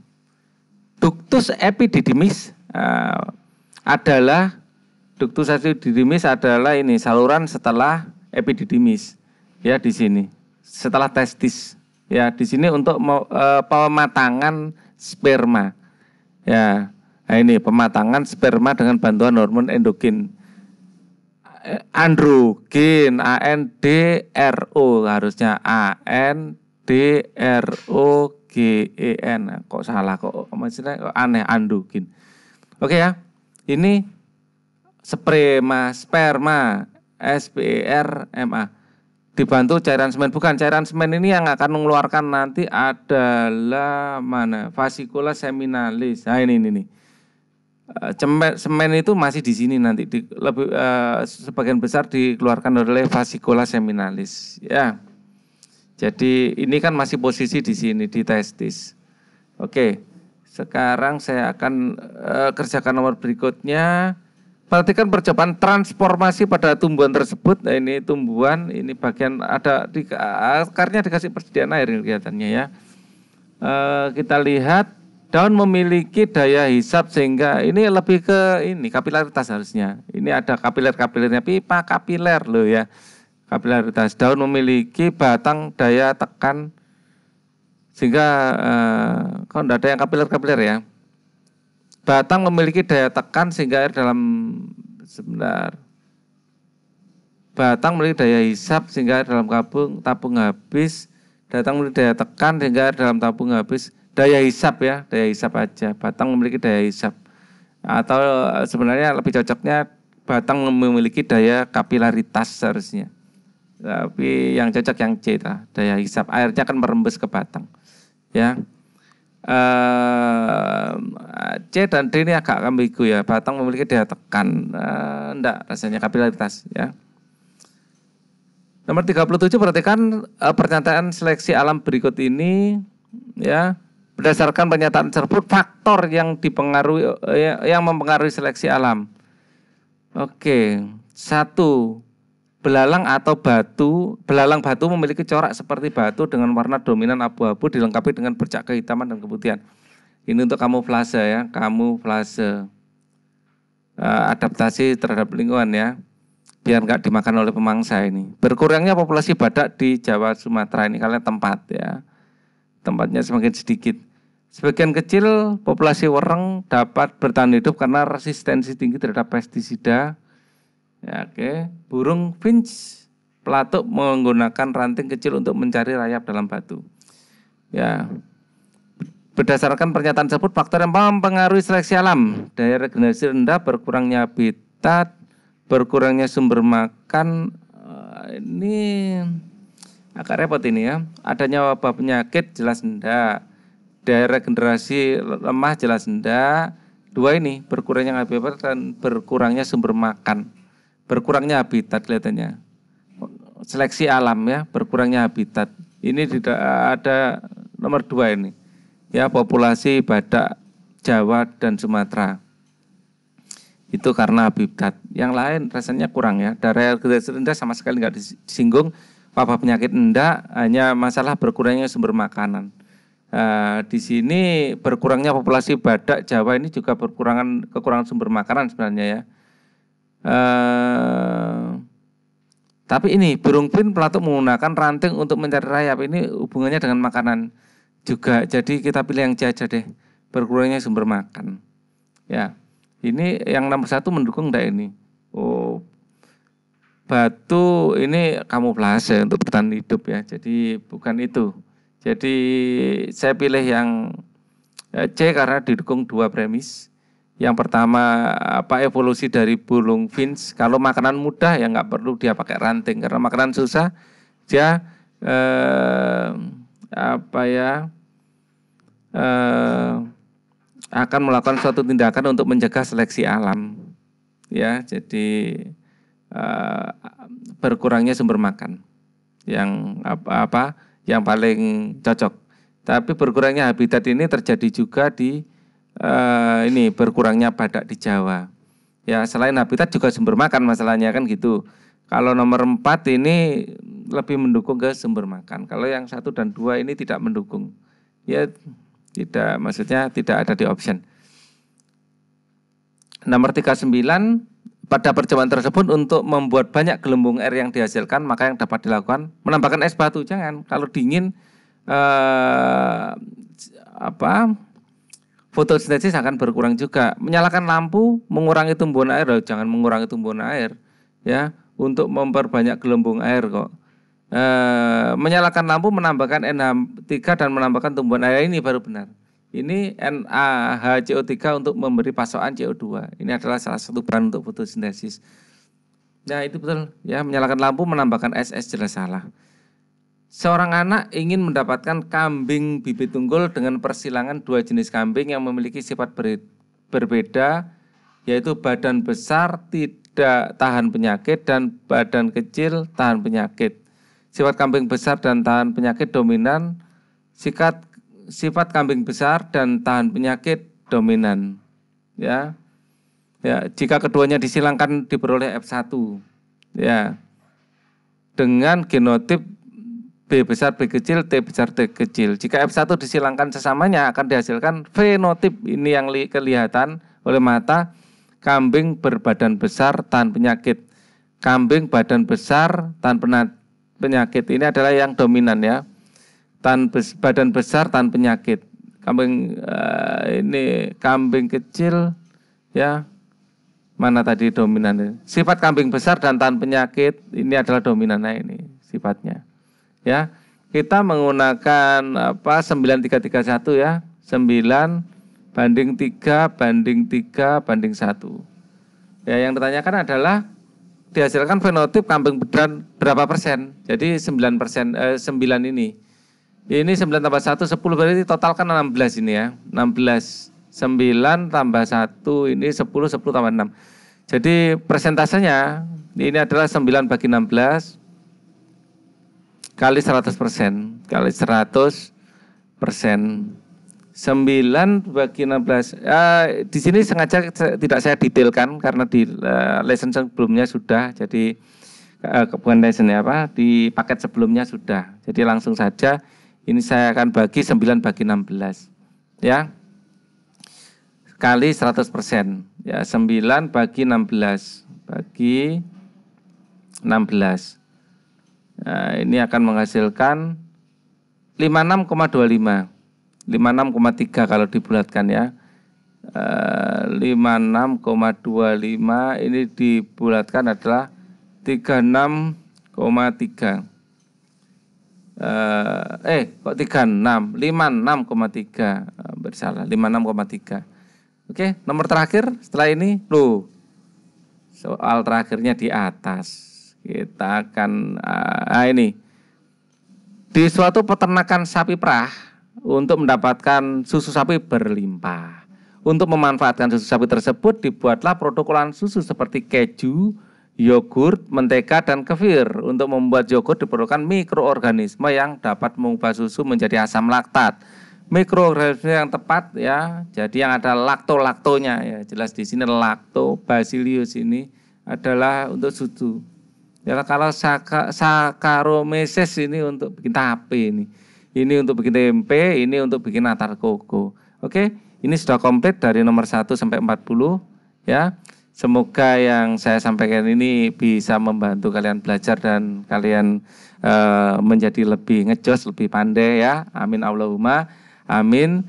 Duktus epididymis uh, adalah duktus epididymis adalah ini saluran setelah epididymis ya di sini setelah testis ya di sini untuk uh, pematangan sperma ya nah ini pematangan sperma dengan bantuan hormon endogen eh, androgen A N D R O harusnya A N D R O G E N kok salah kok maksudnya kok aneh andukin oke ya ini sperma sperma S P E R M A dibantu cairan semen bukan cairan semen ini yang akan mengeluarkan nanti adalah mana vasikula seminalis nah ini ini, ini. Eh, cemen, semen itu masih di sini nanti di, lebih uh, sebagian besar dikeluarkan oleh vasikula seminalis ya jadi ini kan masih posisi di sini di testis. Oke, sekarang saya akan e, kerjakan nomor berikutnya. Perhatikan percobaan transformasi pada tumbuhan tersebut. Nah, ini tumbuhan, ini bagian ada di eh, akarnya dikasih persediaan air kelihatannya ya. E, kita lihat daun memiliki daya hisap sehingga ini lebih ke ini kapilaritas harusnya. Ini ada kapiler kapilernya pipa kapiler loh ya kapilaritas. Daun memiliki batang daya tekan sehingga eh, kalau tidak ada yang kapiler-kapiler ya. Batang memiliki daya tekan sehingga air dalam sebentar. Batang memiliki daya hisap sehingga air dalam kabung tabung habis. Datang memiliki daya tekan sehingga air dalam tabung habis. Daya hisap ya, daya hisap aja. Batang memiliki daya hisap. Atau eh, sebenarnya lebih cocoknya batang memiliki daya kapilaritas seharusnya tapi yang cocok yang C lah, daya hisap airnya kan merembes ke batang ya uh, C dan D ini agak ambigu ya batang memiliki daya tekan uh, eh, enggak rasanya kapilaritas ya nomor 37 perhatikan uh, pernyataan seleksi alam berikut ini ya berdasarkan pernyataan tersebut faktor yang dipengaruhi eh, yang mempengaruhi seleksi alam oke satu Belalang atau batu, belalang batu memiliki corak seperti batu dengan warna dominan abu-abu dilengkapi dengan bercak kehitaman dan keputihan. Ini untuk kamuflase ya, kamuflase. Uh, adaptasi terhadap lingkungan ya, biar nggak dimakan oleh pemangsa ini. Berkurangnya populasi badak di Jawa Sumatera ini kalian tempat ya, tempatnya semakin sedikit. Sebagian kecil populasi wereng dapat bertahan hidup karena resistensi tinggi terhadap pestisida, Ya, oke. Burung finch pelatuk menggunakan ranting kecil untuk mencari rayap dalam batu. Ya. Berdasarkan pernyataan tersebut, faktor yang mempengaruhi seleksi alam, daya regenerasi rendah, berkurangnya habitat, berkurangnya sumber makan, eh, ini agak repot ini ya. Adanya wabah penyakit jelas rendah, daya regenerasi lemah jelas rendah, dua ini berkurangnya habitat dan berkurangnya sumber makan berkurangnya habitat kelihatannya. Seleksi alam ya, berkurangnya habitat. Ini tidak ada nomor dua ini. Ya, populasi badak Jawa dan Sumatera. Itu karena habitat. Yang lain rasanya kurang ya. dari Daerah rendah sama sekali nggak disinggung. apa penyakit enggak, hanya masalah berkurangnya sumber makanan. Uh, di sini berkurangnya populasi badak Jawa ini juga berkurangan kekurangan sumber makanan sebenarnya ya Eh, tapi ini burung pin pelatuk menggunakan ranting untuk mencari rayap. Ini hubungannya dengan makanan juga. Jadi kita pilih yang jaja deh. Berkurangnya sumber makan. Ya, ini yang nomor satu mendukung dah ini. Oh, batu ini kamuflase untuk bertahan hidup ya. Jadi bukan itu. Jadi saya pilih yang eh, C karena didukung dua premis. Yang pertama apa evolusi dari burung finch? Kalau makanan mudah ya nggak perlu dia pakai ranting karena makanan susah dia eh, apa ya eh, akan melakukan suatu tindakan untuk menjaga seleksi alam. Ya, jadi eh, berkurangnya sumber makan yang apa-apa yang paling cocok. Tapi berkurangnya habitat ini terjadi juga di uh, ini berkurangnya badak di Jawa. Ya selain habitat juga sumber makan masalahnya kan gitu. Kalau nomor empat ini lebih mendukung ke sumber makan. Kalau yang satu dan dua ini tidak mendukung. Ya tidak maksudnya tidak ada di option. Nomor 39 pada percobaan tersebut untuk membuat banyak gelembung air yang dihasilkan maka yang dapat dilakukan menambahkan es batu jangan kalau dingin eh, apa fotosintesis akan berkurang juga. Menyalakan lampu mengurangi tumbuhan air, loh. jangan mengurangi tumbuhan air, ya, untuk memperbanyak gelembung air kok. E, menyalakan lampu menambahkan NH3 dan menambahkan tumbuhan air ini baru benar. Ini NaHCO3 untuk memberi pasokan CO2. Ini adalah salah satu bahan untuk fotosintesis. Nah itu betul ya menyalakan lampu menambahkan SS jelas salah. Seorang anak ingin mendapatkan kambing bibit unggul dengan persilangan dua jenis kambing yang memiliki sifat ber berbeda, yaitu badan besar tidak tahan penyakit dan badan kecil tahan penyakit. Sifat kambing besar dan tahan penyakit dominan, sifat sifat kambing besar dan tahan penyakit dominan. Ya. Ya, jika keduanya disilangkan diperoleh F1. Ya. Dengan genotip B besar B kecil, T besar T kecil. Jika F1 disilangkan sesamanya akan dihasilkan fenotip ini yang kelihatan oleh mata kambing berbadan besar tahan penyakit. Kambing badan besar tahan penyakit ini adalah yang dominan ya. tan bes- badan besar tahan penyakit. Kambing uh, ini kambing kecil ya mana tadi dominan sifat kambing besar dan tahan penyakit ini adalah dominannya ini sifatnya ya kita menggunakan apa 9331 ya 9 banding 3 banding 3 banding 1 ya yang ditanyakan adalah dihasilkan fenotip kambing bedan berapa persen jadi 9 persen eh, 9 ini ini 9 tambah 1 10 berarti total kan 16 ini ya 16 9 tambah 1 ini 10 10 tambah 6 jadi persentasenya ini adalah 9 bagi 16 kali 100 persen kali 100 persen 9 bagi 16 uh, eh, di sini sengaja tidak saya detailkan karena di uh, lesson sebelumnya sudah jadi eh, uh, bukan lesson ya apa di paket sebelumnya sudah jadi langsung saja ini saya akan bagi 9 bagi 16 ya kali 100 persen ya 9 bagi 16 bagi 16 Nah, ini akan menghasilkan 56,25. 56,3 kalau dibulatkan ya. 56,25 eh, ini dibulatkan adalah 36,3. Eh, eh, kok 36? 56,3. Bersalah, 56,3. Oke, nomor terakhir setelah ini. Loh, soal terakhirnya di atas. Kita akan nah ini di suatu peternakan sapi perah untuk mendapatkan susu sapi berlimpah. Untuk memanfaatkan susu sapi tersebut dibuatlah produk olahan susu seperti keju, yogurt, mentega, dan kefir. Untuk membuat yogurt diperlukan mikroorganisme yang dapat mengubah susu menjadi asam laktat. Mikroorganisme yang tepat ya, jadi yang ada lakto-laktonya ya, jelas di sini lakto, basilius ini adalah untuk susu Ya kalau saka, sakaromeses ini untuk bikin tape ini. Ini untuk bikin tempe, ini untuk bikin natar koko. Oke, ini sudah komplit dari nomor 1 sampai 40 ya. Semoga yang saya sampaikan ini bisa membantu kalian belajar dan kalian e, menjadi lebih ngejos, lebih pandai ya. Amin Allahumma. Amin.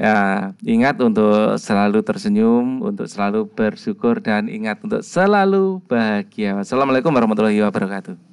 Ya, ingat untuk selalu tersenyum, untuk selalu bersyukur dan ingat untuk selalu bahagia. Assalamualaikum warahmatullahi wabarakatuh.